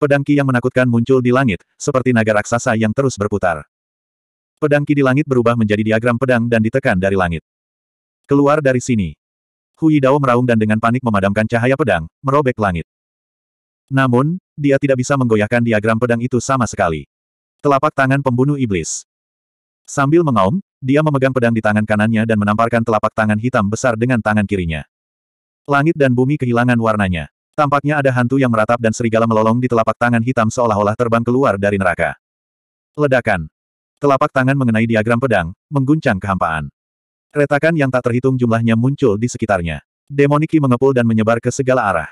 Pedang ki yang menakutkan muncul di langit, seperti naga raksasa yang terus berputar. Pedang ki di langit berubah menjadi diagram pedang dan ditekan dari langit. Keluar dari sini. Hui Dao meraung dan dengan panik memadamkan cahaya pedang, merobek langit. Namun, dia tidak bisa menggoyahkan diagram pedang itu sama sekali. Telapak tangan pembunuh iblis. Sambil mengaum, dia memegang pedang di tangan kanannya dan menamparkan telapak tangan hitam besar dengan tangan kirinya. Langit dan bumi kehilangan warnanya. Tampaknya ada hantu yang meratap dan serigala melolong di telapak tangan hitam seolah-olah terbang keluar dari neraka. Ledakan. Telapak tangan mengenai diagram pedang, mengguncang kehampaan. Retakan yang tak terhitung jumlahnya muncul di sekitarnya. Demoniki mengepul dan menyebar ke segala arah.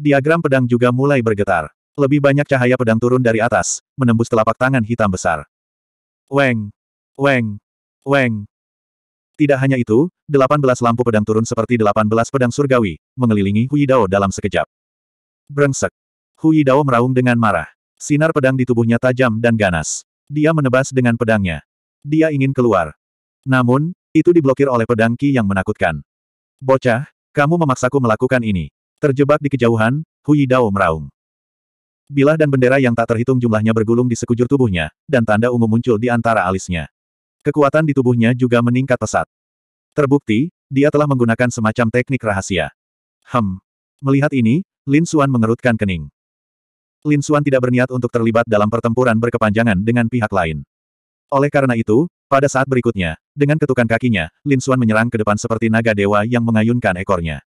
Diagram pedang juga mulai bergetar. Lebih banyak cahaya pedang turun dari atas, menembus telapak tangan hitam besar. Weng! Weng! Weng! Tidak hanya itu, 18 lampu pedang turun seperti 18 pedang surgawi, mengelilingi Hui Dao dalam sekejap. Brengsek! Hui Dao meraung dengan marah. Sinar pedang di tubuhnya tajam dan ganas. Dia menebas dengan pedangnya. Dia ingin keluar. Namun, itu diblokir oleh pedang Ki yang menakutkan. Bocah, kamu memaksaku melakukan ini. Terjebak di kejauhan, Hui Dao meraung. Bilah dan bendera yang tak terhitung jumlahnya bergulung di sekujur tubuhnya, dan tanda ungu muncul di antara alisnya. Kekuatan di tubuhnya juga meningkat pesat. Terbukti, dia telah menggunakan semacam teknik rahasia. Hem. Melihat ini, Lin Xuan mengerutkan kening. Lin Xuan tidak berniat untuk terlibat dalam pertempuran berkepanjangan dengan pihak lain. Oleh karena itu, pada saat berikutnya, dengan ketukan kakinya, Lin Xuan menyerang ke depan seperti naga dewa yang mengayunkan ekornya.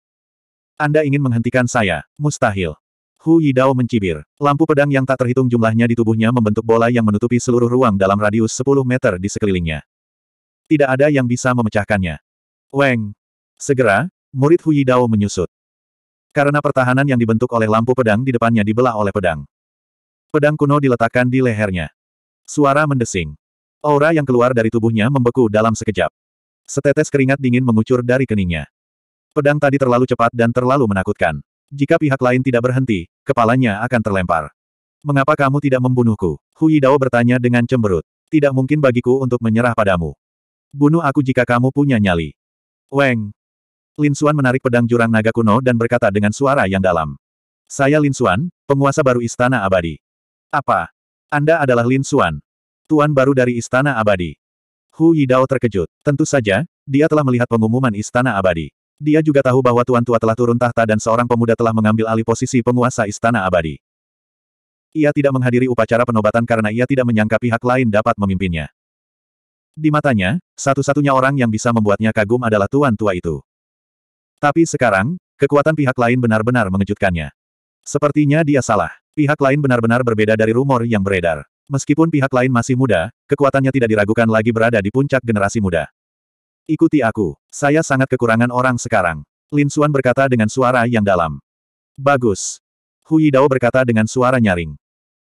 Anda ingin menghentikan saya? Mustahil. Hu Yidao mencibir. Lampu pedang yang tak terhitung jumlahnya di tubuhnya membentuk bola yang menutupi seluruh ruang dalam radius 10 meter di sekelilingnya. Tidak ada yang bisa memecahkannya. Weng! Segera, murid Hu Yidao menyusut. Karena pertahanan yang dibentuk oleh lampu pedang di depannya dibelah oleh pedang. Pedang kuno diletakkan di lehernya. Suara mendesing. Aura yang keluar dari tubuhnya membeku dalam sekejap. Setetes keringat dingin mengucur dari keningnya. Pedang tadi terlalu cepat dan terlalu menakutkan. Jika pihak lain tidak berhenti, kepalanya akan terlempar. Mengapa kamu tidak membunuhku? Hui Dao bertanya dengan cemberut. Tidak mungkin bagiku untuk menyerah padamu. Bunuh aku jika kamu punya nyali. Weng. Lin Xuan menarik pedang jurang naga kuno dan berkata dengan suara yang dalam. Saya Lin Xuan, penguasa baru Istana Abadi. Apa? Anda adalah Lin Xuan. Tuan baru dari Istana Abadi. Hu Yidao terkejut. Tentu saja, dia telah melihat pengumuman Istana Abadi. Dia juga tahu bahwa Tuan Tua telah turun tahta dan seorang pemuda telah mengambil alih posisi penguasa Istana Abadi. Ia tidak menghadiri upacara penobatan karena ia tidak menyangka pihak lain dapat memimpinnya. Di matanya, satu-satunya orang yang bisa membuatnya kagum adalah Tuan Tua itu. Tapi sekarang, kekuatan pihak lain benar-benar mengejutkannya. Sepertinya dia salah. Pihak lain benar-benar berbeda dari rumor yang beredar. Meskipun pihak lain masih muda, kekuatannya tidak diragukan lagi berada di puncak generasi muda. Ikuti aku. Saya sangat kekurangan orang sekarang. Lin Suan berkata dengan suara yang dalam. Bagus. Hui Dao berkata dengan suara nyaring.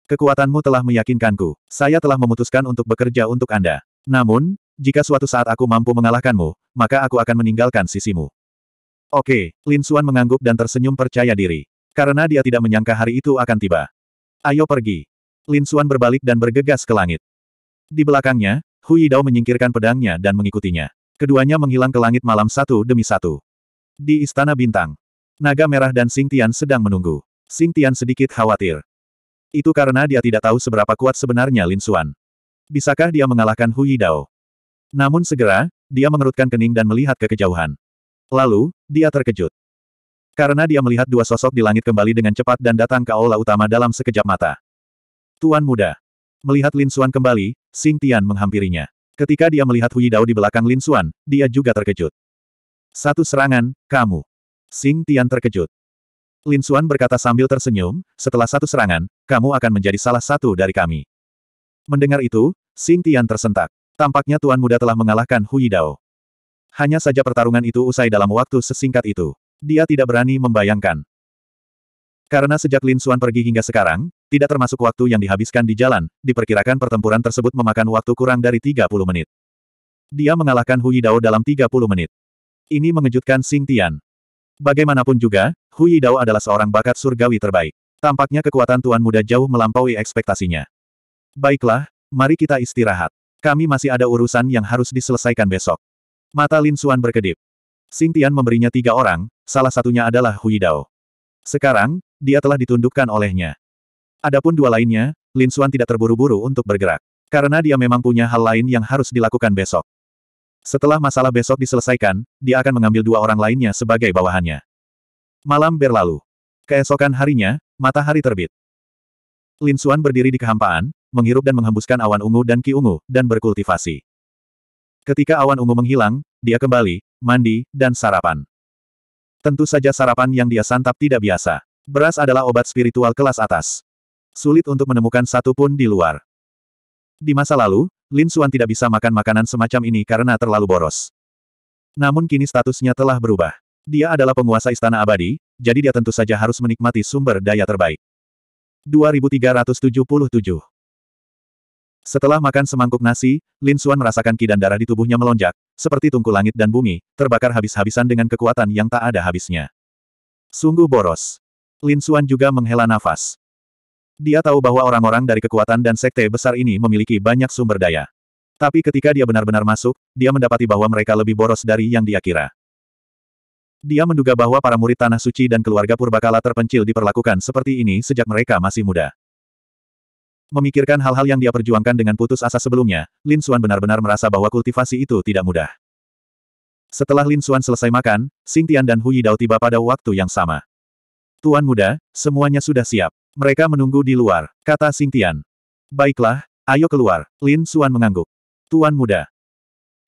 Kekuatanmu telah meyakinkanku. Saya telah memutuskan untuk bekerja untuk Anda. Namun, jika suatu saat aku mampu mengalahkanmu, maka aku akan meninggalkan sisimu. Oke, Lin Suan mengangguk dan tersenyum percaya diri. Karena dia tidak menyangka hari itu akan tiba. Ayo pergi. Lin Suan berbalik dan bergegas ke langit. Di belakangnya, Hui Dao menyingkirkan pedangnya dan mengikutinya. Keduanya menghilang ke langit malam satu demi satu. Di Istana Bintang, Naga Merah dan Sing Tian sedang menunggu. Sing Tian sedikit khawatir. Itu karena dia tidak tahu seberapa kuat sebenarnya Lin Xuan. Bisakah dia mengalahkan Hu Yidao? Namun segera, dia mengerutkan kening dan melihat ke kejauhan. Lalu, dia terkejut. Karena dia melihat dua sosok di langit kembali dengan cepat dan datang ke aula utama dalam sekejap mata. Tuan muda. Melihat Lin Xuan kembali, Sing Tian menghampirinya. Ketika dia melihat Hui Dao di belakang Lin Xuan, dia juga terkejut. Satu serangan, kamu. Sing Tian terkejut. Lin Xuan berkata sambil tersenyum, setelah satu serangan, kamu akan menjadi salah satu dari kami. Mendengar itu, Sing Tian tersentak. Tampaknya Tuan Muda telah mengalahkan Hui Dao. Hanya saja pertarungan itu usai dalam waktu sesingkat itu. Dia tidak berani membayangkan. Karena sejak Lin Xuan pergi hingga sekarang, tidak termasuk waktu yang dihabiskan di jalan, diperkirakan pertempuran tersebut memakan waktu kurang dari 30 menit. Dia mengalahkan Hui Dao dalam 30 menit. Ini mengejutkan Xing Tian. Bagaimanapun juga, Hui Dao adalah seorang bakat surgawi terbaik. Tampaknya kekuatan Tuan Muda jauh melampaui ekspektasinya. Baiklah, mari kita istirahat. Kami masih ada urusan yang harus diselesaikan besok. Mata Lin Xuan berkedip. Xing Tian memberinya tiga orang, salah satunya adalah Hui Dao. Sekarang, dia telah ditundukkan olehnya. Adapun dua lainnya, Lin Suan tidak terburu-buru untuk bergerak. Karena dia memang punya hal lain yang harus dilakukan besok. Setelah masalah besok diselesaikan, dia akan mengambil dua orang lainnya sebagai bawahannya. Malam berlalu. Keesokan harinya, matahari terbit. Lin Suan berdiri di kehampaan, menghirup dan menghembuskan awan ungu dan ki ungu, dan berkultivasi. Ketika awan ungu menghilang, dia kembali, mandi, dan sarapan. Tentu saja sarapan yang dia santap tidak biasa. Beras adalah obat spiritual kelas atas. Sulit untuk menemukan satu pun di luar. Di masa lalu, Lin Xuan tidak bisa makan makanan semacam ini karena terlalu boros. Namun kini statusnya telah berubah. Dia adalah penguasa istana abadi, jadi dia tentu saja harus menikmati sumber daya terbaik. 2377 Setelah makan semangkuk nasi, Lin Xuan merasakan ki dan darah di tubuhnya melonjak, seperti tungku langit dan bumi, terbakar habis-habisan dengan kekuatan yang tak ada habisnya. Sungguh boros. Lin Xuan juga menghela nafas. Dia tahu bahwa orang-orang dari kekuatan dan sekte besar ini memiliki banyak sumber daya. Tapi ketika dia benar-benar masuk, dia mendapati bahwa mereka lebih boros dari yang dia kira. Dia menduga bahwa para murid Tanah Suci dan keluarga Purbakala terpencil diperlakukan seperti ini sejak mereka masih muda. Memikirkan hal-hal yang dia perjuangkan dengan putus asa sebelumnya, Lin Xuan benar-benar merasa bahwa kultivasi itu tidak mudah. Setelah Lin Xuan selesai makan, Xing Tian dan Hui Dao tiba pada waktu yang sama. Tuan muda, semuanya sudah siap. Mereka menunggu di luar, kata Tian. Baiklah, ayo keluar, Lin Suan mengangguk. Tuan muda.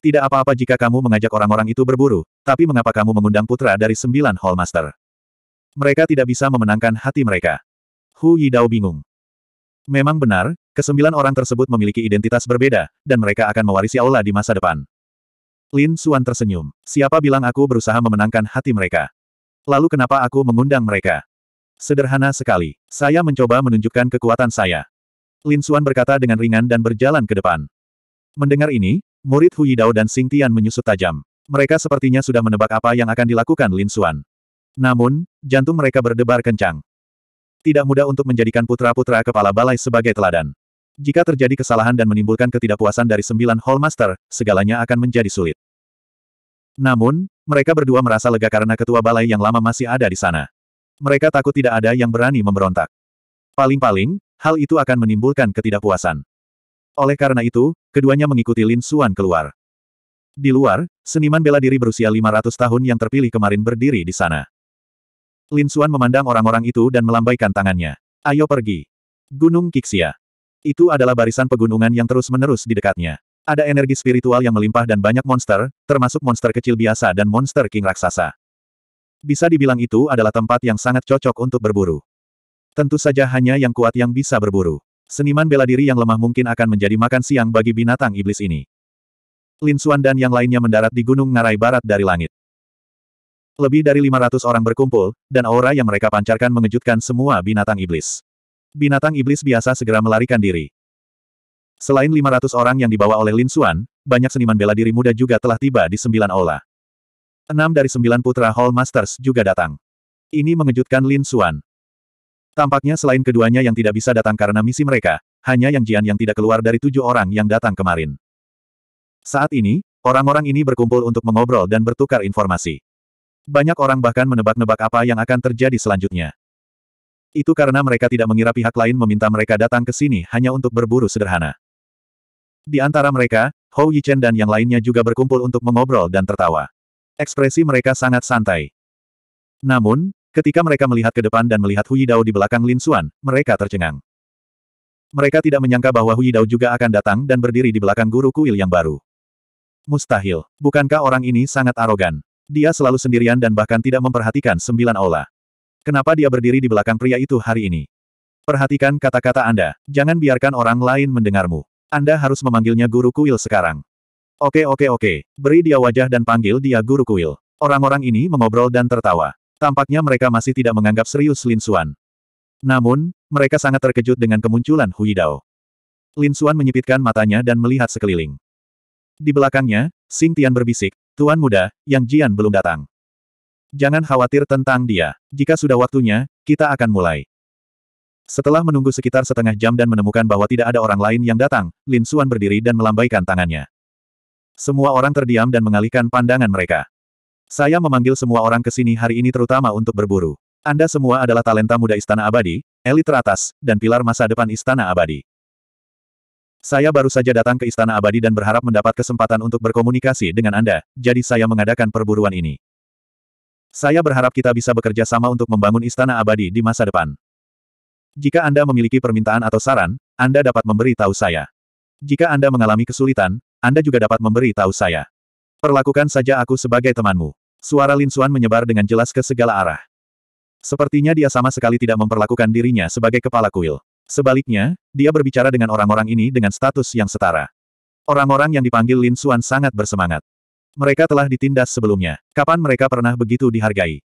Tidak apa-apa jika kamu mengajak orang-orang itu berburu, tapi mengapa kamu mengundang putra dari sembilan Hallmaster? Mereka tidak bisa memenangkan hati mereka. Hu Yidao bingung. Memang benar, kesembilan orang tersebut memiliki identitas berbeda, dan mereka akan mewarisi aula di masa depan. Lin Suan tersenyum. Siapa bilang aku berusaha memenangkan hati mereka? Lalu kenapa aku mengundang mereka? Sederhana sekali. Saya mencoba menunjukkan kekuatan saya. Lin Xuan berkata dengan ringan dan berjalan ke depan. Mendengar ini, murid Hu Yidao dan Xing Tian menyusut tajam. Mereka sepertinya sudah menebak apa yang akan dilakukan Lin Xuan. Namun, jantung mereka berdebar kencang. Tidak mudah untuk menjadikan putra-putra kepala balai sebagai teladan. Jika terjadi kesalahan dan menimbulkan ketidakpuasan dari sembilan Hallmaster, segalanya akan menjadi sulit. Namun, mereka berdua merasa lega karena ketua balai yang lama masih ada di sana mereka takut tidak ada yang berani memberontak. Paling-paling, hal itu akan menimbulkan ketidakpuasan. Oleh karena itu, keduanya mengikuti Lin Suan keluar. Di luar, seniman bela diri berusia 500 tahun yang terpilih kemarin berdiri di sana. Lin Suan memandang orang-orang itu dan melambaikan tangannya. Ayo pergi. Gunung Kixia. Itu adalah barisan pegunungan yang terus-menerus di dekatnya. Ada energi spiritual yang melimpah dan banyak monster, termasuk monster kecil biasa dan monster king raksasa. Bisa dibilang itu adalah tempat yang sangat cocok untuk berburu. Tentu saja hanya yang kuat yang bisa berburu. Seniman bela diri yang lemah mungkin akan menjadi makan siang bagi binatang iblis ini. Lin Xuan dan yang lainnya mendarat di Gunung Ngarai Barat dari langit. Lebih dari 500 orang berkumpul, dan aura yang mereka pancarkan mengejutkan semua binatang iblis. Binatang iblis biasa segera melarikan diri. Selain 500 orang yang dibawa oleh Lin Xuan, banyak seniman bela diri muda juga telah tiba di sembilan olah. Enam dari sembilan putra Hall Masters juga datang. Ini mengejutkan Lin Xuan. Tampaknya selain keduanya yang tidak bisa datang karena misi mereka, hanya Yang Jian yang tidak keluar dari tujuh orang yang datang kemarin. Saat ini, orang-orang ini berkumpul untuk mengobrol dan bertukar informasi. Banyak orang bahkan menebak-nebak apa yang akan terjadi selanjutnya. Itu karena mereka tidak mengira pihak lain meminta mereka datang ke sini hanya untuk berburu sederhana. Di antara mereka, Hou Yichen dan yang lainnya juga berkumpul untuk mengobrol dan tertawa. Ekspresi mereka sangat santai. Namun, ketika mereka melihat ke depan dan melihat Hui Dao di belakang Lin Xuan, mereka tercengang. Mereka tidak menyangka bahwa Hui Dao juga akan datang dan berdiri di belakang guru kuil yang baru. Mustahil, bukankah orang ini sangat arogan? Dia selalu sendirian dan bahkan tidak memperhatikan sembilan aula. Kenapa dia berdiri di belakang pria itu hari ini? Perhatikan kata-kata Anda, jangan biarkan orang lain mendengarmu. Anda harus memanggilnya guru kuil sekarang. Oke oke oke, beri dia wajah dan panggil dia guru kuil. Orang-orang ini mengobrol dan tertawa. Tampaknya mereka masih tidak menganggap serius Lin Xuan. Namun, mereka sangat terkejut dengan kemunculan Hui Dao. Lin Xuan menyipitkan matanya dan melihat sekeliling. Di belakangnya, Sing Tian berbisik, Tuan muda, Yang Jian belum datang. Jangan khawatir tentang dia. Jika sudah waktunya, kita akan mulai. Setelah menunggu sekitar setengah jam dan menemukan bahwa tidak ada orang lain yang datang, Lin Xuan berdiri dan melambaikan tangannya. Semua orang terdiam dan mengalihkan pandangan mereka. Saya memanggil semua orang ke sini hari ini terutama untuk berburu. Anda semua adalah talenta muda Istana Abadi, elit teratas, dan pilar masa depan Istana Abadi. Saya baru saja datang ke Istana Abadi dan berharap mendapat kesempatan untuk berkomunikasi dengan Anda, jadi saya mengadakan perburuan ini. Saya berharap kita bisa bekerja sama untuk membangun Istana Abadi di masa depan. Jika Anda memiliki permintaan atau saran, Anda dapat memberi tahu saya. Jika Anda mengalami kesulitan, anda juga dapat memberi tahu saya. Perlakukan saja aku sebagai temanmu. Suara Lin Suan menyebar dengan jelas ke segala arah. Sepertinya dia sama sekali tidak memperlakukan dirinya sebagai kepala kuil. Sebaliknya, dia berbicara dengan orang-orang ini dengan status yang setara. Orang-orang yang dipanggil Lin Suan sangat bersemangat. Mereka telah ditindas sebelumnya. Kapan mereka pernah begitu dihargai?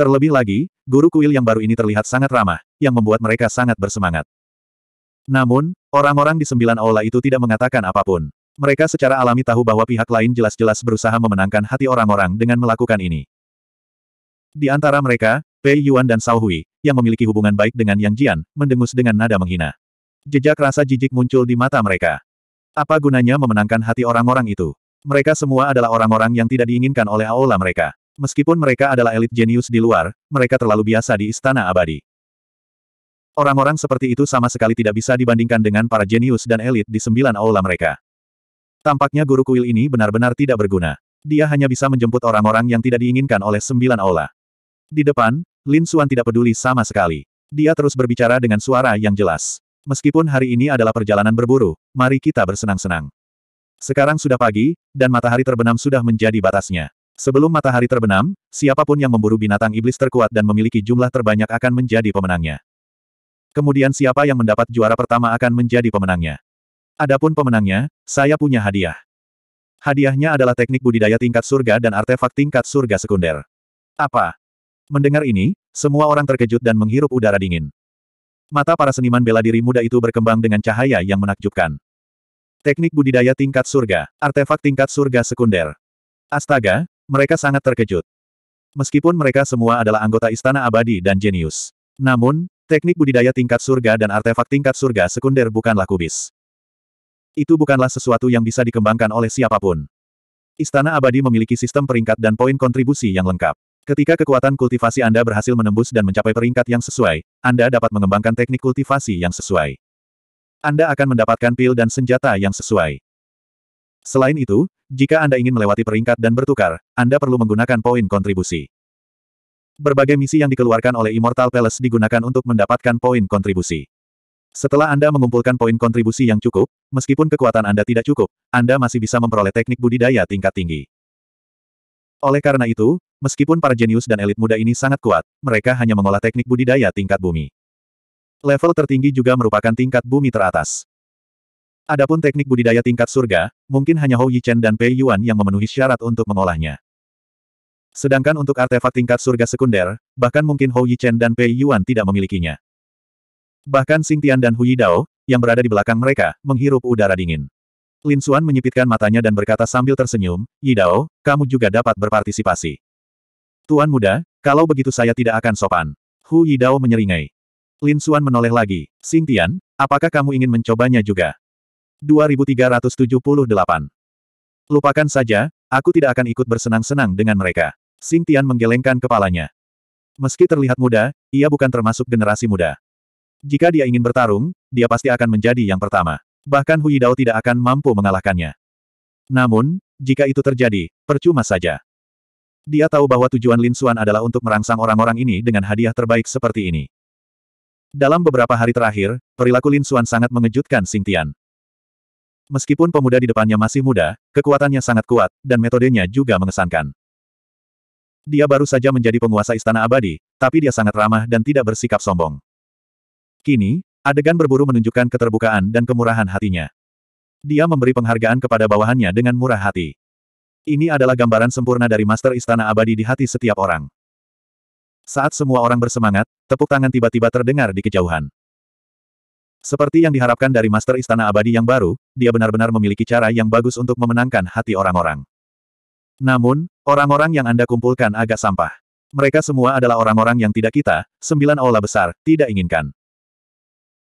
Terlebih lagi, guru kuil yang baru ini terlihat sangat ramah, yang membuat mereka sangat bersemangat. Namun, orang-orang di sembilan aula itu tidak mengatakan apapun. Mereka secara alami tahu bahwa pihak lain jelas-jelas berusaha memenangkan hati orang-orang dengan melakukan ini. Di antara mereka, Pei Yuan dan Sao Hui, yang memiliki hubungan baik dengan Yang Jian, mendengus dengan nada menghina. Jejak rasa jijik muncul di mata mereka. Apa gunanya memenangkan hati orang-orang itu? Mereka semua adalah orang-orang yang tidak diinginkan oleh aula mereka. Meskipun mereka adalah elit jenius di luar, mereka terlalu biasa di istana abadi. Orang-orang seperti itu sama sekali tidak bisa dibandingkan dengan para jenius dan elit di sembilan aula mereka. Tampaknya guru kuil ini benar-benar tidak berguna. Dia hanya bisa menjemput orang-orang yang tidak diinginkan oleh sembilan aula. Di depan, Lin Xuan tidak peduli sama sekali. Dia terus berbicara dengan suara yang jelas. Meskipun hari ini adalah perjalanan berburu, mari kita bersenang-senang. Sekarang sudah pagi, dan matahari terbenam sudah menjadi batasnya. Sebelum matahari terbenam, siapapun yang memburu binatang iblis terkuat dan memiliki jumlah terbanyak akan menjadi pemenangnya. Kemudian siapa yang mendapat juara pertama akan menjadi pemenangnya. Adapun pemenangnya, saya punya hadiah. Hadiahnya adalah teknik budidaya tingkat surga dan artefak tingkat surga sekunder. Apa? Mendengar ini, semua orang terkejut dan menghirup udara dingin. Mata para seniman bela diri muda itu berkembang dengan cahaya yang menakjubkan. Teknik budidaya tingkat surga, artefak tingkat surga sekunder. Astaga, mereka sangat terkejut. Meskipun mereka semua adalah anggota Istana Abadi dan jenius. Namun, teknik budidaya tingkat surga dan artefak tingkat surga sekunder bukanlah kubis. Itu bukanlah sesuatu yang bisa dikembangkan oleh siapapun. Istana abadi memiliki sistem peringkat dan poin kontribusi yang lengkap. Ketika kekuatan kultivasi Anda berhasil menembus dan mencapai peringkat yang sesuai, Anda dapat mengembangkan teknik kultivasi yang sesuai. Anda akan mendapatkan pil dan senjata yang sesuai. Selain itu, jika Anda ingin melewati peringkat dan bertukar, Anda perlu menggunakan poin kontribusi. Berbagai misi yang dikeluarkan oleh Immortal Palace digunakan untuk mendapatkan poin kontribusi. Setelah Anda mengumpulkan poin kontribusi yang cukup, meskipun kekuatan Anda tidak cukup, Anda masih bisa memperoleh teknik budidaya tingkat tinggi. Oleh karena itu, meskipun para jenius dan elit muda ini sangat kuat, mereka hanya mengolah teknik budidaya tingkat bumi. Level tertinggi juga merupakan tingkat bumi teratas. Adapun teknik budidaya tingkat surga, mungkin hanya Hou Yichen dan Pei Yuan yang memenuhi syarat untuk mengolahnya. Sedangkan untuk artefak tingkat surga sekunder, bahkan mungkin Hou Yichen dan Pei Yuan tidak memilikinya. Bahkan Xing Tian dan Hui Dao, yang berada di belakang mereka, menghirup udara dingin. Lin Xuan menyipitkan matanya dan berkata sambil tersenyum, Yidao, kamu juga dapat berpartisipasi. Tuan muda, kalau begitu saya tidak akan sopan. Hu Dao menyeringai. Lin Xuan menoleh lagi. Xing Tian, apakah kamu ingin mencobanya juga? 2378. Lupakan saja, aku tidak akan ikut bersenang-senang dengan mereka. Xing Tian menggelengkan kepalanya. Meski terlihat muda, ia bukan termasuk generasi muda. Jika dia ingin bertarung, dia pasti akan menjadi yang pertama. Bahkan Hui Dao tidak akan mampu mengalahkannya. Namun, jika itu terjadi, percuma saja. Dia tahu bahwa tujuan Lin Xuan adalah untuk merangsang orang-orang ini dengan hadiah terbaik seperti ini. Dalam beberapa hari terakhir, perilaku Lin Xuan sangat mengejutkan Sing Tian. Meskipun pemuda di depannya masih muda, kekuatannya sangat kuat, dan metodenya juga mengesankan. Dia baru saja menjadi penguasa istana abadi, tapi dia sangat ramah dan tidak bersikap sombong. Kini, adegan berburu menunjukkan keterbukaan dan kemurahan hatinya. Dia memberi penghargaan kepada bawahannya dengan murah hati. Ini adalah gambaran sempurna dari Master Istana Abadi di hati setiap orang. Saat semua orang bersemangat, tepuk tangan tiba-tiba terdengar di kejauhan. Seperti yang diharapkan dari Master Istana Abadi yang baru, dia benar-benar memiliki cara yang bagus untuk memenangkan hati orang-orang. Namun, orang-orang yang Anda kumpulkan agak sampah. Mereka semua adalah orang-orang yang tidak kita, sembilan aula besar, tidak inginkan.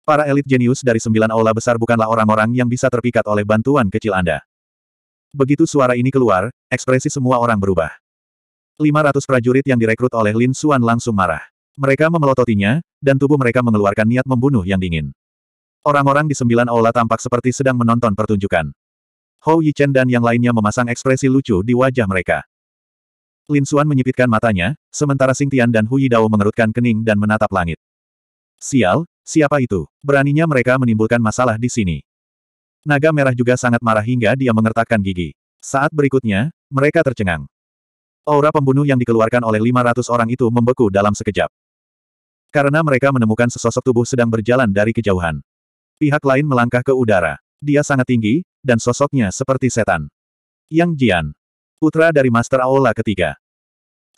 Para elit jenius dari sembilan aula besar bukanlah orang-orang yang bisa terpikat oleh bantuan kecil Anda. Begitu suara ini keluar, ekspresi semua orang berubah. 500 prajurit yang direkrut oleh Lin Xuan langsung marah. Mereka memelototinya, dan tubuh mereka mengeluarkan niat membunuh yang dingin. Orang-orang di sembilan aula tampak seperti sedang menonton pertunjukan. Hou Yichen dan yang lainnya memasang ekspresi lucu di wajah mereka. Lin Xuan menyipitkan matanya, sementara Sing Tian dan Hu Yidao mengerutkan kening dan menatap langit. Sial, Siapa itu? Beraninya mereka menimbulkan masalah di sini. Naga merah juga sangat marah hingga dia mengertakkan gigi. Saat berikutnya, mereka tercengang. Aura pembunuh yang dikeluarkan oleh 500 orang itu membeku dalam sekejap. Karena mereka menemukan sesosok tubuh sedang berjalan dari kejauhan. Pihak lain melangkah ke udara. Dia sangat tinggi, dan sosoknya seperti setan. Yang Jian. Putra dari Master Aula ketiga.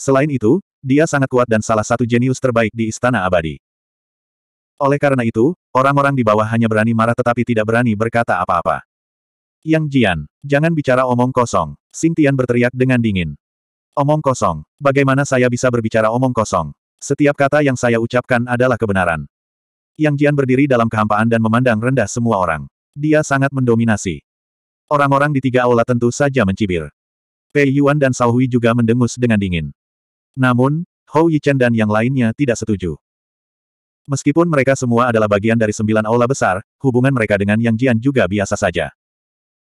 Selain itu, dia sangat kuat dan salah satu jenius terbaik di Istana Abadi. Oleh karena itu, orang-orang di bawah hanya berani marah tetapi tidak berani berkata apa-apa. Yang Jian, jangan bicara omong kosong, Xing Tian berteriak dengan dingin. Omong kosong, bagaimana saya bisa berbicara omong kosong? Setiap kata yang saya ucapkan adalah kebenaran. Yang Jian berdiri dalam kehampaan dan memandang rendah semua orang. Dia sangat mendominasi. Orang-orang di tiga aula tentu saja mencibir. Pei Yuan dan Sao Hui juga mendengus dengan dingin. Namun, Hou Yichen dan yang lainnya tidak setuju. Meskipun mereka semua adalah bagian dari sembilan aula besar, hubungan mereka dengan Yang Jian juga biasa saja.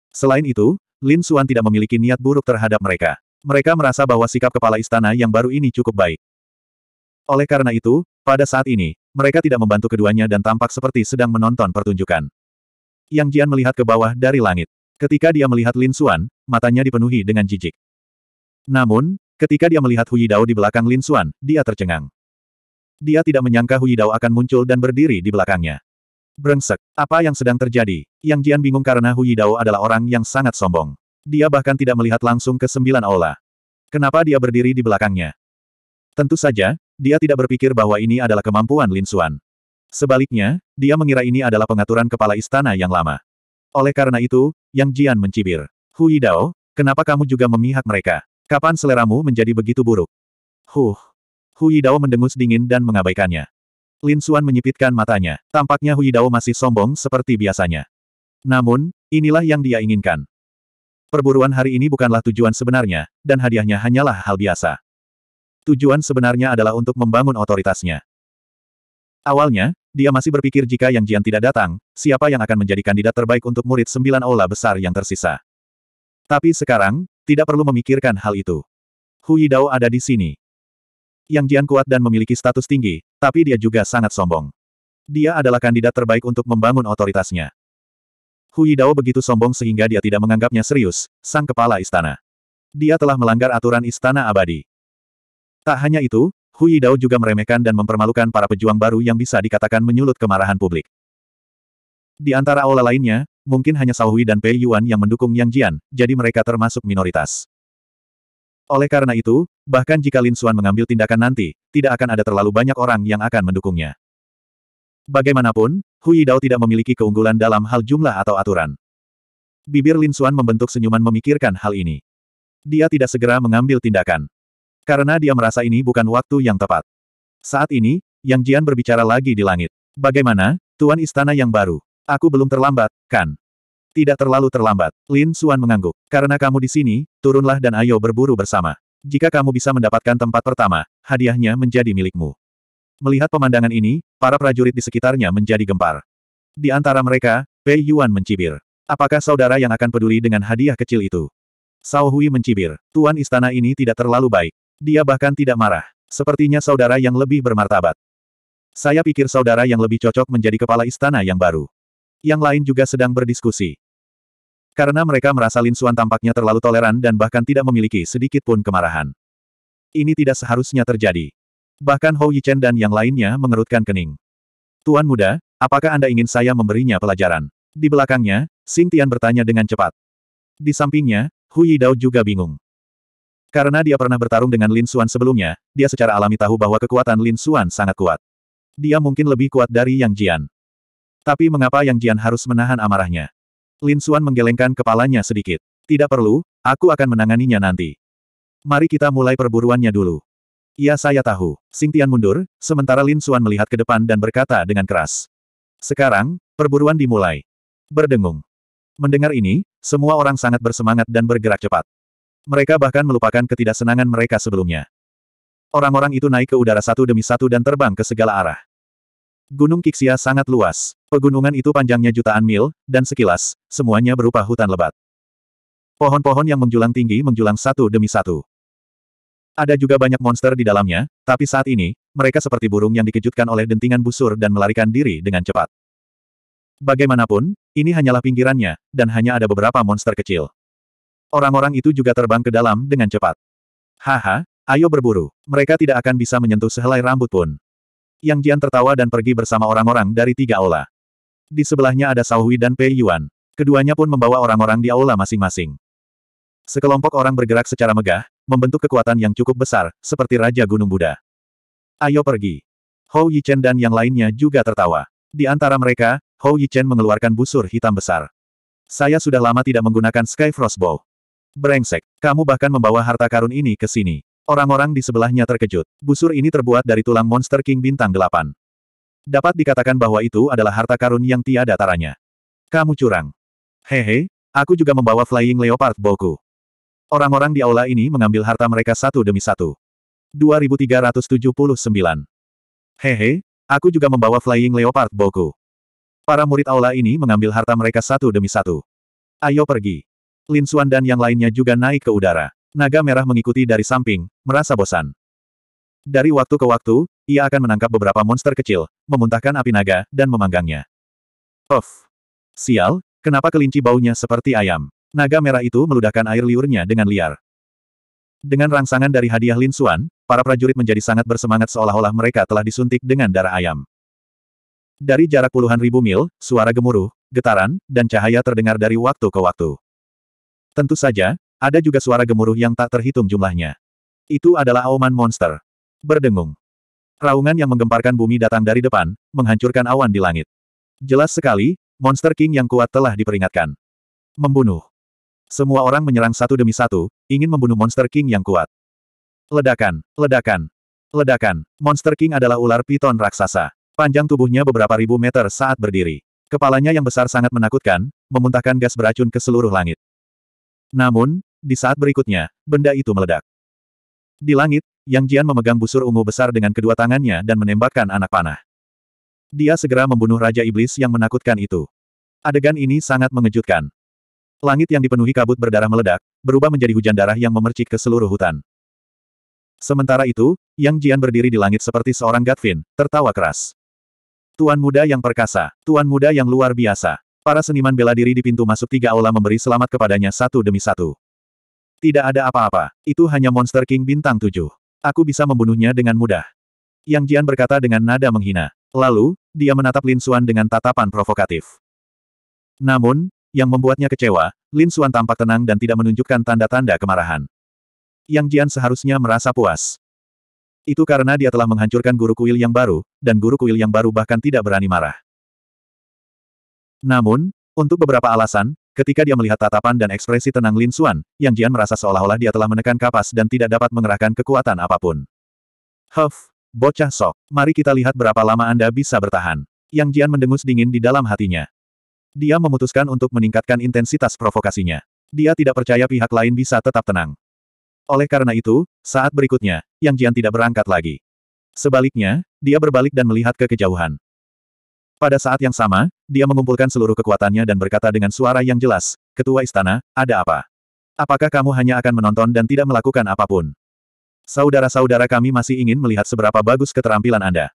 Selain itu, Lin Xuan tidak memiliki niat buruk terhadap mereka. Mereka merasa bahwa sikap kepala istana yang baru ini cukup baik. Oleh karena itu, pada saat ini, mereka tidak membantu keduanya dan tampak seperti sedang menonton pertunjukan. Yang Jian melihat ke bawah dari langit. Ketika dia melihat Lin Xuan, matanya dipenuhi dengan jijik. Namun, ketika dia melihat Hu Yidao di belakang Lin Xuan, dia tercengang. Dia tidak menyangka Hui Dao akan muncul dan berdiri di belakangnya. Brengsek, apa yang sedang terjadi? Yang Jian bingung karena Hui Dao adalah orang yang sangat sombong. Dia bahkan tidak melihat langsung ke sembilan aula. Kenapa dia berdiri di belakangnya? Tentu saja, dia tidak berpikir bahwa ini adalah kemampuan Lin Xuan. Sebaliknya, dia mengira ini adalah pengaturan kepala istana yang lama. Oleh karena itu, Yang Jian mencibir. Hui Dao, kenapa kamu juga memihak mereka? Kapan seleramu menjadi begitu buruk? Huh, Hui Dao mendengus dingin dan mengabaikannya. Lin Xuan menyipitkan matanya. Tampaknya Hui Dao masih sombong seperti biasanya. Namun, inilah yang dia inginkan. Perburuan hari ini bukanlah tujuan sebenarnya, dan hadiahnya hanyalah hal biasa. Tujuan sebenarnya adalah untuk membangun otoritasnya. Awalnya, dia masih berpikir jika Yang Jian tidak datang, siapa yang akan menjadi kandidat terbaik untuk murid sembilan aula besar yang tersisa. Tapi sekarang, tidak perlu memikirkan hal itu. Hui Dao ada di sini. Yang Jian kuat dan memiliki status tinggi, tapi dia juga sangat sombong. Dia adalah kandidat terbaik untuk membangun otoritasnya. Hu Yidao begitu sombong sehingga dia tidak menganggapnya serius, sang kepala istana. Dia telah melanggar aturan istana abadi. Tak hanya itu, Hu Yidao juga meremehkan dan mempermalukan para pejuang baru yang bisa dikatakan menyulut kemarahan publik. Di antara aula lainnya, mungkin hanya Hui dan Pei Yuan yang mendukung Yang Jian, jadi mereka termasuk minoritas. Oleh karena itu, bahkan jika Lin Xuan mengambil tindakan nanti, tidak akan ada terlalu banyak orang yang akan mendukungnya. Bagaimanapun, Hui Dao tidak memiliki keunggulan dalam hal jumlah atau aturan. Bibir Lin Xuan membentuk senyuman memikirkan hal ini. Dia tidak segera mengambil tindakan. Karena dia merasa ini bukan waktu yang tepat. Saat ini, Yang Jian berbicara lagi di langit. Bagaimana, Tuan Istana yang baru? Aku belum terlambat, kan? Tidak terlalu terlambat. Lin Suan mengangguk. Karena kamu di sini, turunlah dan ayo berburu bersama. Jika kamu bisa mendapatkan tempat pertama, hadiahnya menjadi milikmu. Melihat pemandangan ini, para prajurit di sekitarnya menjadi gempar. Di antara mereka, Pei Yuan mencibir. Apakah saudara yang akan peduli dengan hadiah kecil itu? Sao Hui mencibir. Tuan istana ini tidak terlalu baik. Dia bahkan tidak marah. Sepertinya saudara yang lebih bermartabat. Saya pikir saudara yang lebih cocok menjadi kepala istana yang baru. Yang lain juga sedang berdiskusi. Karena mereka merasa Lin Suan tampaknya terlalu toleran dan bahkan tidak memiliki sedikit pun kemarahan. Ini tidak seharusnya terjadi. Bahkan Hou Yichen dan yang lainnya mengerutkan kening. Tuan muda, apakah Anda ingin saya memberinya pelajaran? Di belakangnya, Xing Tian bertanya dengan cepat. Di sampingnya, Hu Yidao juga bingung. Karena dia pernah bertarung dengan Lin Suan sebelumnya, dia secara alami tahu bahwa kekuatan Lin Suan sangat kuat. Dia mungkin lebih kuat dari Yang Jian. Tapi mengapa Yang Jian harus menahan amarahnya? Lin Xuan menggelengkan kepalanya sedikit. Tidak perlu, aku akan menanganinya nanti. Mari kita mulai perburuannya dulu. Ya saya tahu. Sing Tian mundur, sementara Lin Xuan melihat ke depan dan berkata dengan keras. Sekarang, perburuan dimulai. Berdengung. Mendengar ini, semua orang sangat bersemangat dan bergerak cepat. Mereka bahkan melupakan ketidaksenangan mereka sebelumnya. Orang-orang itu naik ke udara satu demi satu dan terbang ke segala arah. Gunung Kixia sangat luas. Pegunungan itu panjangnya jutaan mil, dan sekilas, semuanya berupa hutan lebat. Pohon-pohon yang menjulang tinggi menjulang satu demi satu. Ada juga banyak monster di dalamnya, tapi saat ini, mereka seperti burung yang dikejutkan oleh dentingan busur dan melarikan diri dengan cepat. Bagaimanapun, ini hanyalah pinggirannya, dan hanya ada beberapa monster kecil. Orang-orang itu juga terbang ke dalam dengan cepat. Haha, ayo berburu. Mereka tidak akan bisa menyentuh sehelai rambut pun. Yang Jian tertawa dan pergi bersama orang-orang dari tiga aula. Di sebelahnya ada Hui dan Pei Yuan. Keduanya pun membawa orang-orang di aula masing-masing. Sekelompok orang bergerak secara megah, membentuk kekuatan yang cukup besar, seperti Raja Gunung Buddha. Ayo pergi. Hou Yichen dan yang lainnya juga tertawa. Di antara mereka, Hou Yichen mengeluarkan busur hitam besar. Saya sudah lama tidak menggunakan Sky Frostbow. Brengsek, kamu bahkan membawa harta karun ini ke sini. Orang-orang di sebelahnya terkejut. Busur ini terbuat dari tulang monster King Bintang Delapan. Dapat dikatakan bahwa itu adalah harta karun yang tiada taranya. Kamu curang. Hehe, aku juga membawa Flying Leopard Boku. Orang-orang di aula ini mengambil harta mereka satu demi satu. 2379. Hehe, aku juga membawa Flying Leopard Boku. Para murid aula ini mengambil harta mereka satu demi satu. Ayo pergi. Lin Xuan dan yang lainnya juga naik ke udara. Naga merah mengikuti dari samping, merasa bosan. Dari waktu ke waktu, ia akan menangkap beberapa monster kecil, memuntahkan api naga, dan memanggangnya. Of! Sial, kenapa kelinci baunya seperti ayam? Naga merah itu meludahkan air liurnya dengan liar. Dengan rangsangan dari hadiah Lin Xuan, para prajurit menjadi sangat bersemangat seolah-olah mereka telah disuntik dengan darah ayam. Dari jarak puluhan ribu mil, suara gemuruh, getaran, dan cahaya terdengar dari waktu ke waktu. Tentu saja, ada juga suara gemuruh yang tak terhitung jumlahnya. Itu adalah auman monster. Berdengung. Raungan yang menggemparkan bumi datang dari depan, menghancurkan awan di langit. Jelas sekali, Monster King yang kuat telah diperingatkan. Membunuh. Semua orang menyerang satu demi satu, ingin membunuh Monster King yang kuat. Ledakan, ledakan, ledakan. Monster King adalah ular piton raksasa. Panjang tubuhnya beberapa ribu meter saat berdiri. Kepalanya yang besar sangat menakutkan, memuntahkan gas beracun ke seluruh langit. Namun, di saat berikutnya, benda itu meledak. Di langit, Yang Jian memegang busur ungu besar dengan kedua tangannya dan menembakkan anak panah. Dia segera membunuh Raja Iblis yang menakutkan itu. Adegan ini sangat mengejutkan. Langit yang dipenuhi kabut berdarah meledak, berubah menjadi hujan darah yang memercik ke seluruh hutan. Sementara itu, Yang Jian berdiri di langit seperti seorang Gatvin, tertawa keras. Tuan muda yang perkasa, tuan muda yang luar biasa. Para seniman bela diri di pintu masuk tiga aula memberi selamat kepadanya satu demi satu. Tidak ada apa-apa, itu hanya Monster King bintang tujuh. Aku bisa membunuhnya dengan mudah. Yang Jian berkata dengan nada menghina. Lalu, dia menatap Lin Xuan dengan tatapan provokatif. Namun, yang membuatnya kecewa, Lin Xuan tampak tenang dan tidak menunjukkan tanda-tanda kemarahan. Yang Jian seharusnya merasa puas. Itu karena dia telah menghancurkan guru kuil yang baru, dan guru kuil yang baru bahkan tidak berani marah. Namun, untuk beberapa alasan, Ketika dia melihat tatapan dan ekspresi tenang Lin Xuan, Yang Jian merasa seolah-olah dia telah menekan kapas dan tidak dapat mengerahkan kekuatan apapun. Huff, bocah sok, mari kita lihat berapa lama Anda bisa bertahan. Yang Jian mendengus dingin di dalam hatinya. Dia memutuskan untuk meningkatkan intensitas provokasinya. Dia tidak percaya pihak lain bisa tetap tenang. Oleh karena itu, saat berikutnya, Yang Jian tidak berangkat lagi. Sebaliknya, dia berbalik dan melihat ke kejauhan. Pada saat yang sama, dia mengumpulkan seluruh kekuatannya dan berkata dengan suara yang jelas, Ketua Istana, ada apa? Apakah kamu hanya akan menonton dan tidak melakukan apapun? Saudara-saudara kami masih ingin melihat seberapa bagus keterampilan Anda.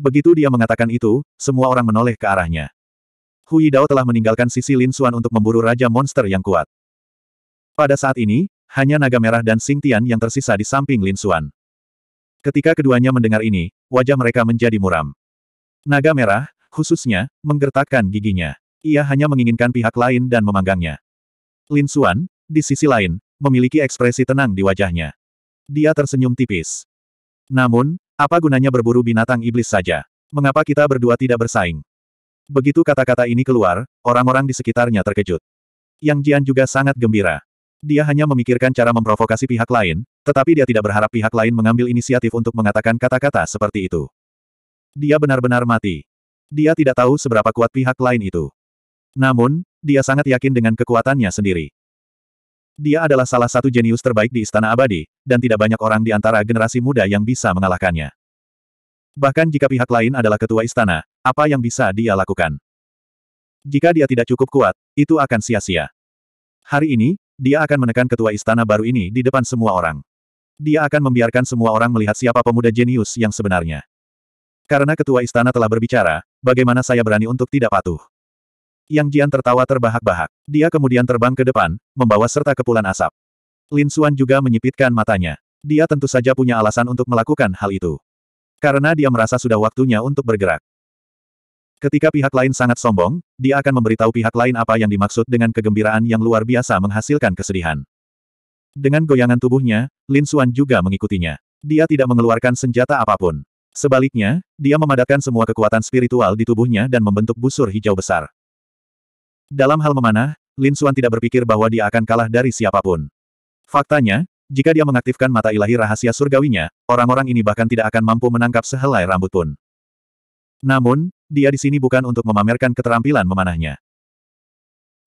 Begitu dia mengatakan itu, semua orang menoleh ke arahnya. Hui Dao telah meninggalkan sisi Lin Xuan untuk memburu Raja Monster yang kuat. Pada saat ini, hanya Naga Merah dan Sing Tian yang tersisa di samping Lin Xuan. Ketika keduanya mendengar ini, wajah mereka menjadi muram. Naga Merah, khususnya, menggertakkan giginya. Ia hanya menginginkan pihak lain dan memanggangnya. Lin Suan, di sisi lain, memiliki ekspresi tenang di wajahnya. Dia tersenyum tipis. Namun, apa gunanya berburu binatang iblis saja? Mengapa kita berdua tidak bersaing? Begitu kata-kata ini keluar, orang-orang di sekitarnya terkejut. Yang Jian juga sangat gembira. Dia hanya memikirkan cara memprovokasi pihak lain, tetapi dia tidak berharap pihak lain mengambil inisiatif untuk mengatakan kata-kata seperti itu. Dia benar-benar mati. Dia tidak tahu seberapa kuat pihak lain itu. Namun, dia sangat yakin dengan kekuatannya sendiri. Dia adalah salah satu jenius terbaik di Istana Abadi, dan tidak banyak orang di antara generasi muda yang bisa mengalahkannya. Bahkan jika pihak lain adalah ketua istana, apa yang bisa dia lakukan? Jika dia tidak cukup kuat, itu akan sia-sia. Hari ini, dia akan menekan ketua istana baru ini di depan semua orang. Dia akan membiarkan semua orang melihat siapa pemuda jenius yang sebenarnya. Karena ketua istana telah berbicara, bagaimana saya berani untuk tidak patuh? Yang Jian tertawa terbahak-bahak. Dia kemudian terbang ke depan, membawa serta kepulan asap. Lin Xuan juga menyipitkan matanya. Dia tentu saja punya alasan untuk melakukan hal itu. Karena dia merasa sudah waktunya untuk bergerak. Ketika pihak lain sangat sombong, dia akan memberitahu pihak lain apa yang dimaksud dengan kegembiraan yang luar biasa menghasilkan kesedihan. Dengan goyangan tubuhnya, Lin Xuan juga mengikutinya. Dia tidak mengeluarkan senjata apapun. Sebaliknya, dia memadatkan semua kekuatan spiritual di tubuhnya dan membentuk busur hijau besar. Dalam hal memanah, Lin Xuan tidak berpikir bahwa dia akan kalah dari siapapun. Faktanya, jika dia mengaktifkan mata ilahi rahasia surgawinya, orang-orang ini bahkan tidak akan mampu menangkap sehelai rambut pun. Namun, dia di sini bukan untuk memamerkan keterampilan memanahnya.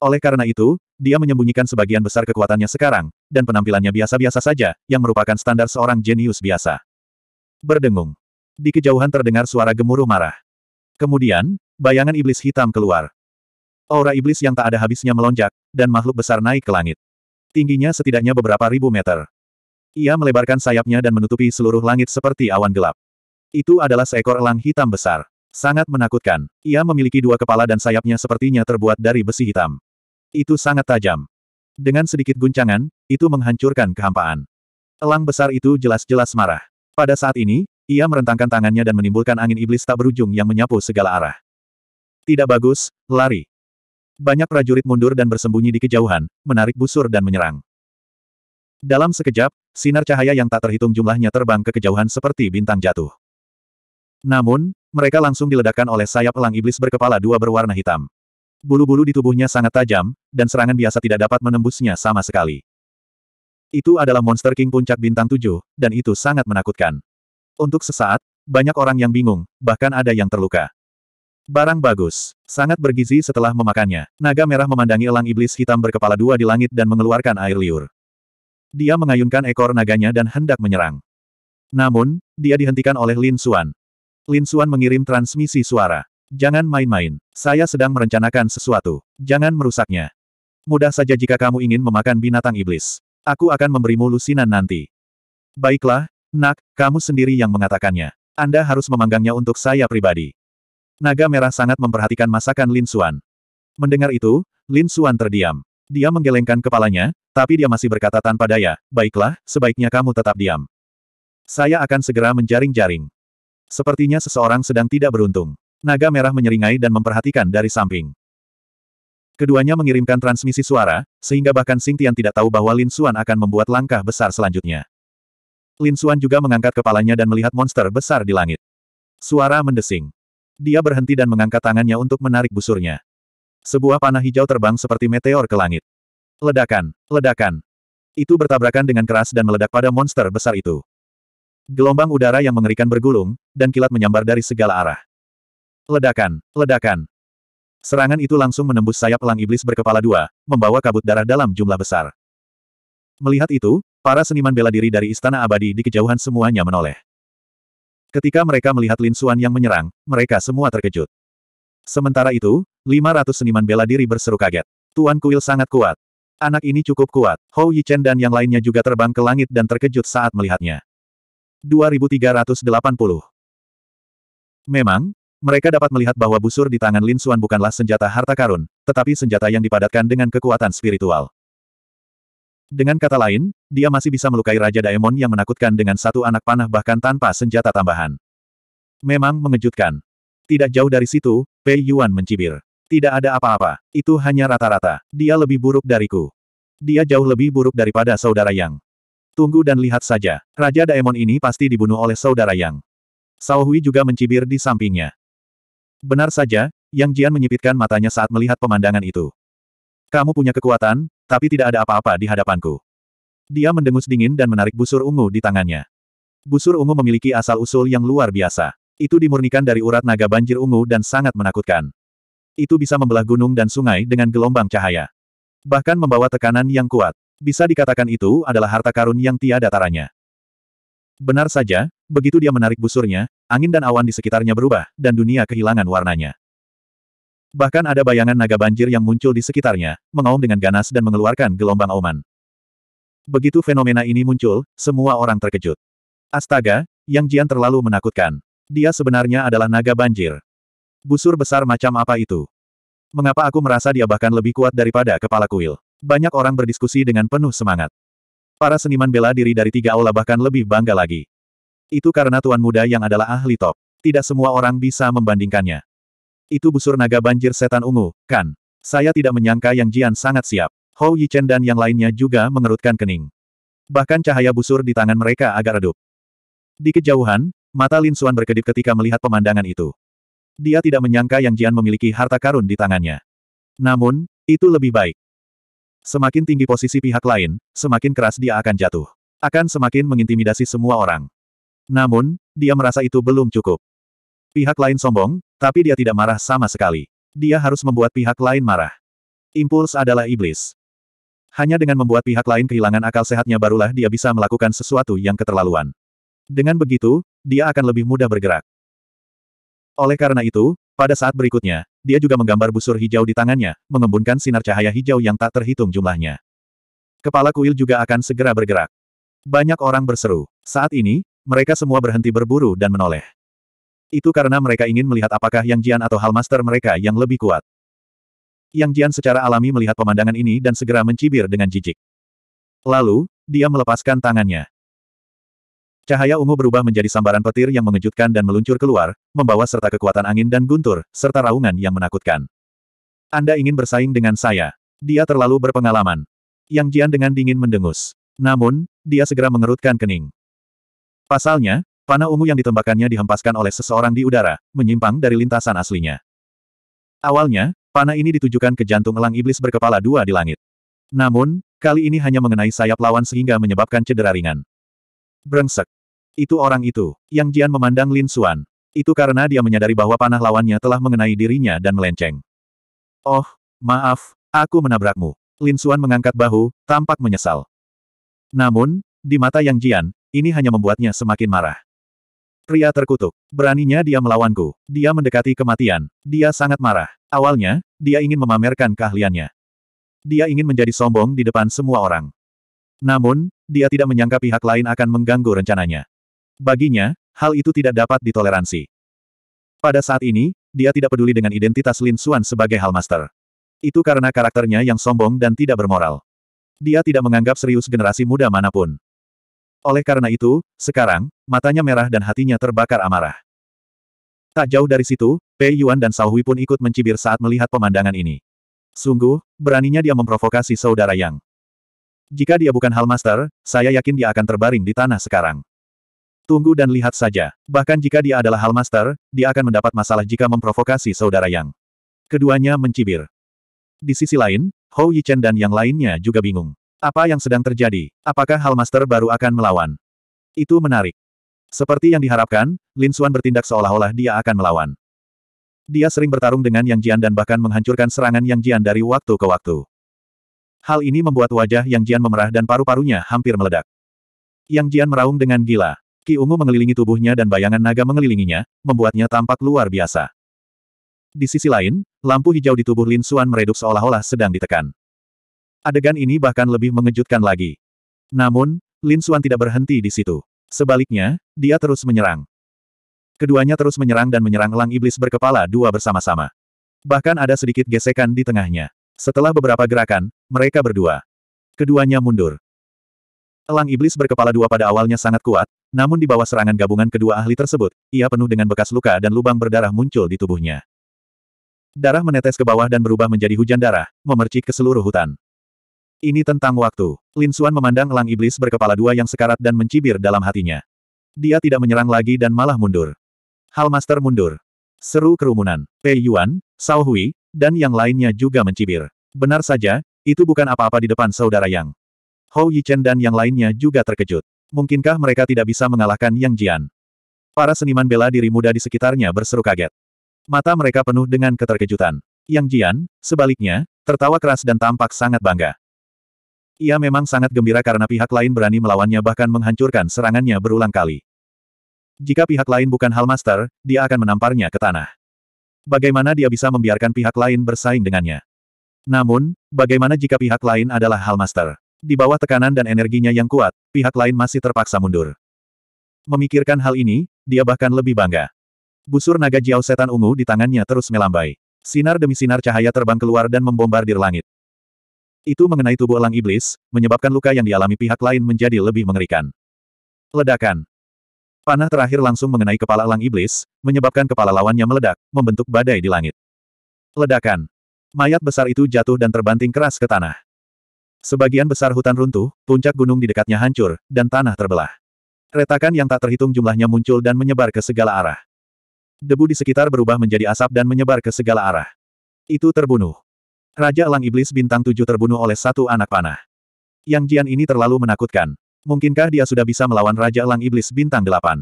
Oleh karena itu, dia menyembunyikan sebagian besar kekuatannya sekarang, dan penampilannya biasa-biasa saja, yang merupakan standar seorang jenius biasa. Berdengung. Di kejauhan terdengar suara gemuruh marah. Kemudian, bayangan iblis hitam keluar. Aura iblis yang tak ada habisnya melonjak, dan makhluk besar naik ke langit. Tingginya setidaknya beberapa ribu meter. Ia melebarkan sayapnya dan menutupi seluruh langit seperti awan gelap. Itu adalah seekor elang hitam besar. Sangat menakutkan. Ia memiliki dua kepala dan sayapnya sepertinya terbuat dari besi hitam. Itu sangat tajam. Dengan sedikit guncangan, itu menghancurkan kehampaan. Elang besar itu jelas-jelas marah. Pada saat ini, ia merentangkan tangannya dan menimbulkan angin iblis tak berujung yang menyapu segala arah. Tidak bagus, lari. Banyak prajurit mundur dan bersembunyi di kejauhan, menarik busur dan menyerang. Dalam sekejap, sinar cahaya yang tak terhitung jumlahnya terbang ke kejauhan seperti bintang jatuh. Namun, mereka langsung diledakkan oleh sayap elang iblis berkepala dua berwarna hitam. Bulu-bulu di tubuhnya sangat tajam, dan serangan biasa tidak dapat menembusnya sama sekali. Itu adalah Monster King Puncak Bintang tujuh, dan itu sangat menakutkan. Untuk sesaat, banyak orang yang bingung, bahkan ada yang terluka. Barang bagus. Sangat bergizi setelah memakannya. Naga merah memandangi elang iblis hitam berkepala dua di langit dan mengeluarkan air liur. Dia mengayunkan ekor naganya dan hendak menyerang. Namun, dia dihentikan oleh Lin Xuan. Lin Xuan mengirim transmisi suara. Jangan main-main. Saya sedang merencanakan sesuatu. Jangan merusaknya. Mudah saja jika kamu ingin memakan binatang iblis. Aku akan memberimu lusinan nanti. Baiklah, Nak, kamu sendiri yang mengatakannya. Anda harus memanggangnya untuk saya pribadi. Naga merah sangat memperhatikan masakan Lin Suan. Mendengar itu, Lin Suan terdiam. Dia menggelengkan kepalanya, tapi dia masih berkata tanpa daya, baiklah, sebaiknya kamu tetap diam. Saya akan segera menjaring-jaring. Sepertinya seseorang sedang tidak beruntung. Naga merah menyeringai dan memperhatikan dari samping. Keduanya mengirimkan transmisi suara, sehingga bahkan Sing Tian tidak tahu bahwa Lin Suan akan membuat langkah besar selanjutnya. Lin Xuan juga mengangkat kepalanya dan melihat monster besar di langit. Suara mendesing. Dia berhenti dan mengangkat tangannya untuk menarik busurnya. Sebuah panah hijau terbang seperti meteor ke langit. Ledakan, ledakan. Itu bertabrakan dengan keras dan meledak pada monster besar itu. Gelombang udara yang mengerikan bergulung, dan kilat menyambar dari segala arah. Ledakan, ledakan. Serangan itu langsung menembus sayap elang iblis berkepala dua, membawa kabut darah dalam jumlah besar. Melihat itu, Para seniman bela diri dari Istana Abadi di kejauhan semuanya menoleh. Ketika mereka melihat Lin Xuan yang menyerang, mereka semua terkejut. Sementara itu, 500 seniman bela diri berseru kaget. Tuan Kuil sangat kuat. Anak ini cukup kuat. Hou Yichen dan yang lainnya juga terbang ke langit dan terkejut saat melihatnya. 2380 Memang, mereka dapat melihat bahwa busur di tangan Lin Xuan bukanlah senjata harta karun, tetapi senjata yang dipadatkan dengan kekuatan spiritual. Dengan kata lain, dia masih bisa melukai Raja Daemon yang menakutkan dengan satu anak panah bahkan tanpa senjata tambahan. Memang mengejutkan. Tidak jauh dari situ, Pei Yuan mencibir. Tidak ada apa-apa, itu hanya rata-rata. Dia lebih buruk dariku. Dia jauh lebih buruk daripada saudara Yang. Tunggu dan lihat saja, Raja Daemon ini pasti dibunuh oleh saudara Yang. Sao Hui juga mencibir di sampingnya. Benar saja, Yang Jian menyipitkan matanya saat melihat pemandangan itu. Kamu punya kekuatan, tapi tidak ada apa-apa di hadapanku. Dia mendengus dingin dan menarik busur ungu di tangannya. Busur ungu memiliki asal-usul yang luar biasa. Itu dimurnikan dari urat naga banjir ungu dan sangat menakutkan. Itu bisa membelah gunung dan sungai dengan gelombang cahaya. Bahkan membawa tekanan yang kuat. Bisa dikatakan itu adalah harta karun yang tiada taranya. Benar saja, begitu dia menarik busurnya, angin dan awan di sekitarnya berubah, dan dunia kehilangan warnanya. Bahkan ada bayangan naga banjir yang muncul di sekitarnya, mengaum dengan ganas dan mengeluarkan gelombang auman. Begitu fenomena ini muncul, semua orang terkejut. Astaga, Yang Jian terlalu menakutkan. Dia sebenarnya adalah naga banjir. Busur besar macam apa itu? Mengapa aku merasa dia bahkan lebih kuat daripada kepala kuil? Banyak orang berdiskusi dengan penuh semangat. Para seniman bela diri dari tiga aula bahkan lebih bangga lagi. Itu karena tuan muda yang adalah ahli top. Tidak semua orang bisa membandingkannya. Itu busur naga banjir setan ungu, kan? Saya tidak menyangka Yang Jian sangat siap. Hou Yichen dan yang lainnya juga mengerutkan kening. Bahkan cahaya busur di tangan mereka agak redup. Di kejauhan, mata Lin Xuan berkedip ketika melihat pemandangan itu. Dia tidak menyangka Yang Jian memiliki harta karun di tangannya. Namun, itu lebih baik. Semakin tinggi posisi pihak lain, semakin keras dia akan jatuh. Akan semakin mengintimidasi semua orang. Namun, dia merasa itu belum cukup. Pihak lain sombong, tapi dia tidak marah sama sekali. Dia harus membuat pihak lain marah. Impuls adalah iblis. Hanya dengan membuat pihak lain kehilangan akal sehatnya barulah dia bisa melakukan sesuatu yang keterlaluan. Dengan begitu, dia akan lebih mudah bergerak. Oleh karena itu, pada saat berikutnya, dia juga menggambar busur hijau di tangannya, mengembunkan sinar cahaya hijau yang tak terhitung jumlahnya. Kepala kuil juga akan segera bergerak. Banyak orang berseru. Saat ini, mereka semua berhenti berburu dan menoleh. Itu karena mereka ingin melihat apakah Yang Jian atau Halmaster mereka yang lebih kuat. Yang Jian secara alami melihat pemandangan ini dan segera mencibir dengan jijik. Lalu, dia melepaskan tangannya. Cahaya ungu berubah menjadi sambaran petir yang mengejutkan dan meluncur keluar, membawa serta kekuatan angin dan guntur, serta raungan yang menakutkan. Anda ingin bersaing dengan saya. Dia terlalu berpengalaman. Yang Jian dengan dingin mendengus. Namun, dia segera mengerutkan kening. Pasalnya, Panah ungu yang ditembakkannya dihempaskan oleh seseorang di udara, menyimpang dari lintasan aslinya. Awalnya, panah ini ditujukan ke jantung elang iblis berkepala dua di langit. Namun, kali ini hanya mengenai sayap lawan sehingga menyebabkan cedera ringan. Brengsek. Itu orang itu, yang Jian memandang Lin Suan. Itu karena dia menyadari bahwa panah lawannya telah mengenai dirinya dan melenceng. Oh, maaf, aku menabrakmu. Lin Suan mengangkat bahu, tampak menyesal. Namun, di mata Yang Jian, ini hanya membuatnya semakin marah. Pria terkutuk. Beraninya dia melawanku. Dia mendekati kematian. Dia sangat marah. Awalnya, dia ingin memamerkan keahliannya. Dia ingin menjadi sombong di depan semua orang. Namun, dia tidak menyangka pihak lain akan mengganggu rencananya. Baginya, hal itu tidak dapat ditoleransi. Pada saat ini, dia tidak peduli dengan identitas Lin Xuan sebagai Hal Master. Itu karena karakternya yang sombong dan tidak bermoral. Dia tidak menganggap serius generasi muda manapun. Oleh karena itu, sekarang, matanya merah dan hatinya terbakar amarah. Tak jauh dari situ, Pei Yuan dan Sao Hui pun ikut mencibir saat melihat pemandangan ini. Sungguh, beraninya dia memprovokasi saudara Yang. Jika dia bukan Hal Master, saya yakin dia akan terbaring di tanah sekarang. Tunggu dan lihat saja. Bahkan jika dia adalah Hal Master, dia akan mendapat masalah jika memprovokasi saudara Yang. Keduanya mencibir. Di sisi lain, Hou Yichen dan yang lainnya juga bingung. Apa yang sedang terjadi? Apakah Hal Master baru akan melawan? Itu menarik. Seperti yang diharapkan, Lin Xuan bertindak seolah-olah dia akan melawan. Dia sering bertarung dengan Yang Jian dan bahkan menghancurkan serangan Yang Jian dari waktu ke waktu. Hal ini membuat wajah Yang Jian memerah dan paru-parunya hampir meledak. Yang Jian meraung dengan gila. Ki Ungu mengelilingi tubuhnya dan bayangan naga mengelilinginya, membuatnya tampak luar biasa. Di sisi lain, lampu hijau di tubuh Lin Xuan meredup seolah-olah sedang ditekan. Adegan ini bahkan lebih mengejutkan lagi. Namun, Lin Xuan tidak berhenti di situ. Sebaliknya, dia terus menyerang. Keduanya terus menyerang dan menyerang elang iblis berkepala dua bersama-sama. Bahkan ada sedikit gesekan di tengahnya. Setelah beberapa gerakan, mereka berdua. Keduanya mundur. Elang iblis berkepala dua pada awalnya sangat kuat, namun di bawah serangan gabungan kedua ahli tersebut, ia penuh dengan bekas luka dan lubang berdarah muncul di tubuhnya. Darah menetes ke bawah dan berubah menjadi hujan darah, memercik ke seluruh hutan. Ini tentang waktu. Lin Xuan memandang elang iblis berkepala dua yang sekarat dan mencibir dalam hatinya. Dia tidak menyerang lagi dan malah mundur. Hal Master mundur. Seru kerumunan. Pei Yuan, Sao Hui, dan yang lainnya juga mencibir. Benar saja, itu bukan apa-apa di depan saudara Yang. Hou Yichen dan yang lainnya juga terkejut. Mungkinkah mereka tidak bisa mengalahkan Yang Jian? Para seniman bela diri muda di sekitarnya berseru kaget. Mata mereka penuh dengan keterkejutan. Yang Jian, sebaliknya, tertawa keras dan tampak sangat bangga. Ia memang sangat gembira karena pihak lain berani melawannya bahkan menghancurkan serangannya berulang kali. Jika pihak lain bukan Hal Master, dia akan menamparnya ke tanah. Bagaimana dia bisa membiarkan pihak lain bersaing dengannya? Namun, bagaimana jika pihak lain adalah Hal Master? Di bawah tekanan dan energinya yang kuat, pihak lain masih terpaksa mundur. Memikirkan hal ini, dia bahkan lebih bangga. Busur naga Jiao Setan Ungu di tangannya terus melambai. Sinar demi sinar cahaya terbang keluar dan membombardir langit. Itu mengenai tubuh elang iblis, menyebabkan luka yang dialami pihak lain menjadi lebih mengerikan. Ledakan. Panah terakhir langsung mengenai kepala elang iblis, menyebabkan kepala lawannya meledak, membentuk badai di langit. Ledakan. Mayat besar itu jatuh dan terbanting keras ke tanah. Sebagian besar hutan runtuh, puncak gunung di dekatnya hancur, dan tanah terbelah. Retakan yang tak terhitung jumlahnya muncul dan menyebar ke segala arah. Debu di sekitar berubah menjadi asap dan menyebar ke segala arah. Itu terbunuh. Raja Elang Iblis Bintang Tujuh terbunuh oleh satu anak panah. Yang Jian ini terlalu menakutkan. Mungkinkah dia sudah bisa melawan Raja Elang Iblis Bintang Delapan?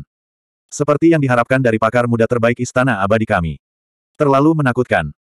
Seperti yang diharapkan dari pakar muda terbaik Istana Abadi kami. Terlalu menakutkan.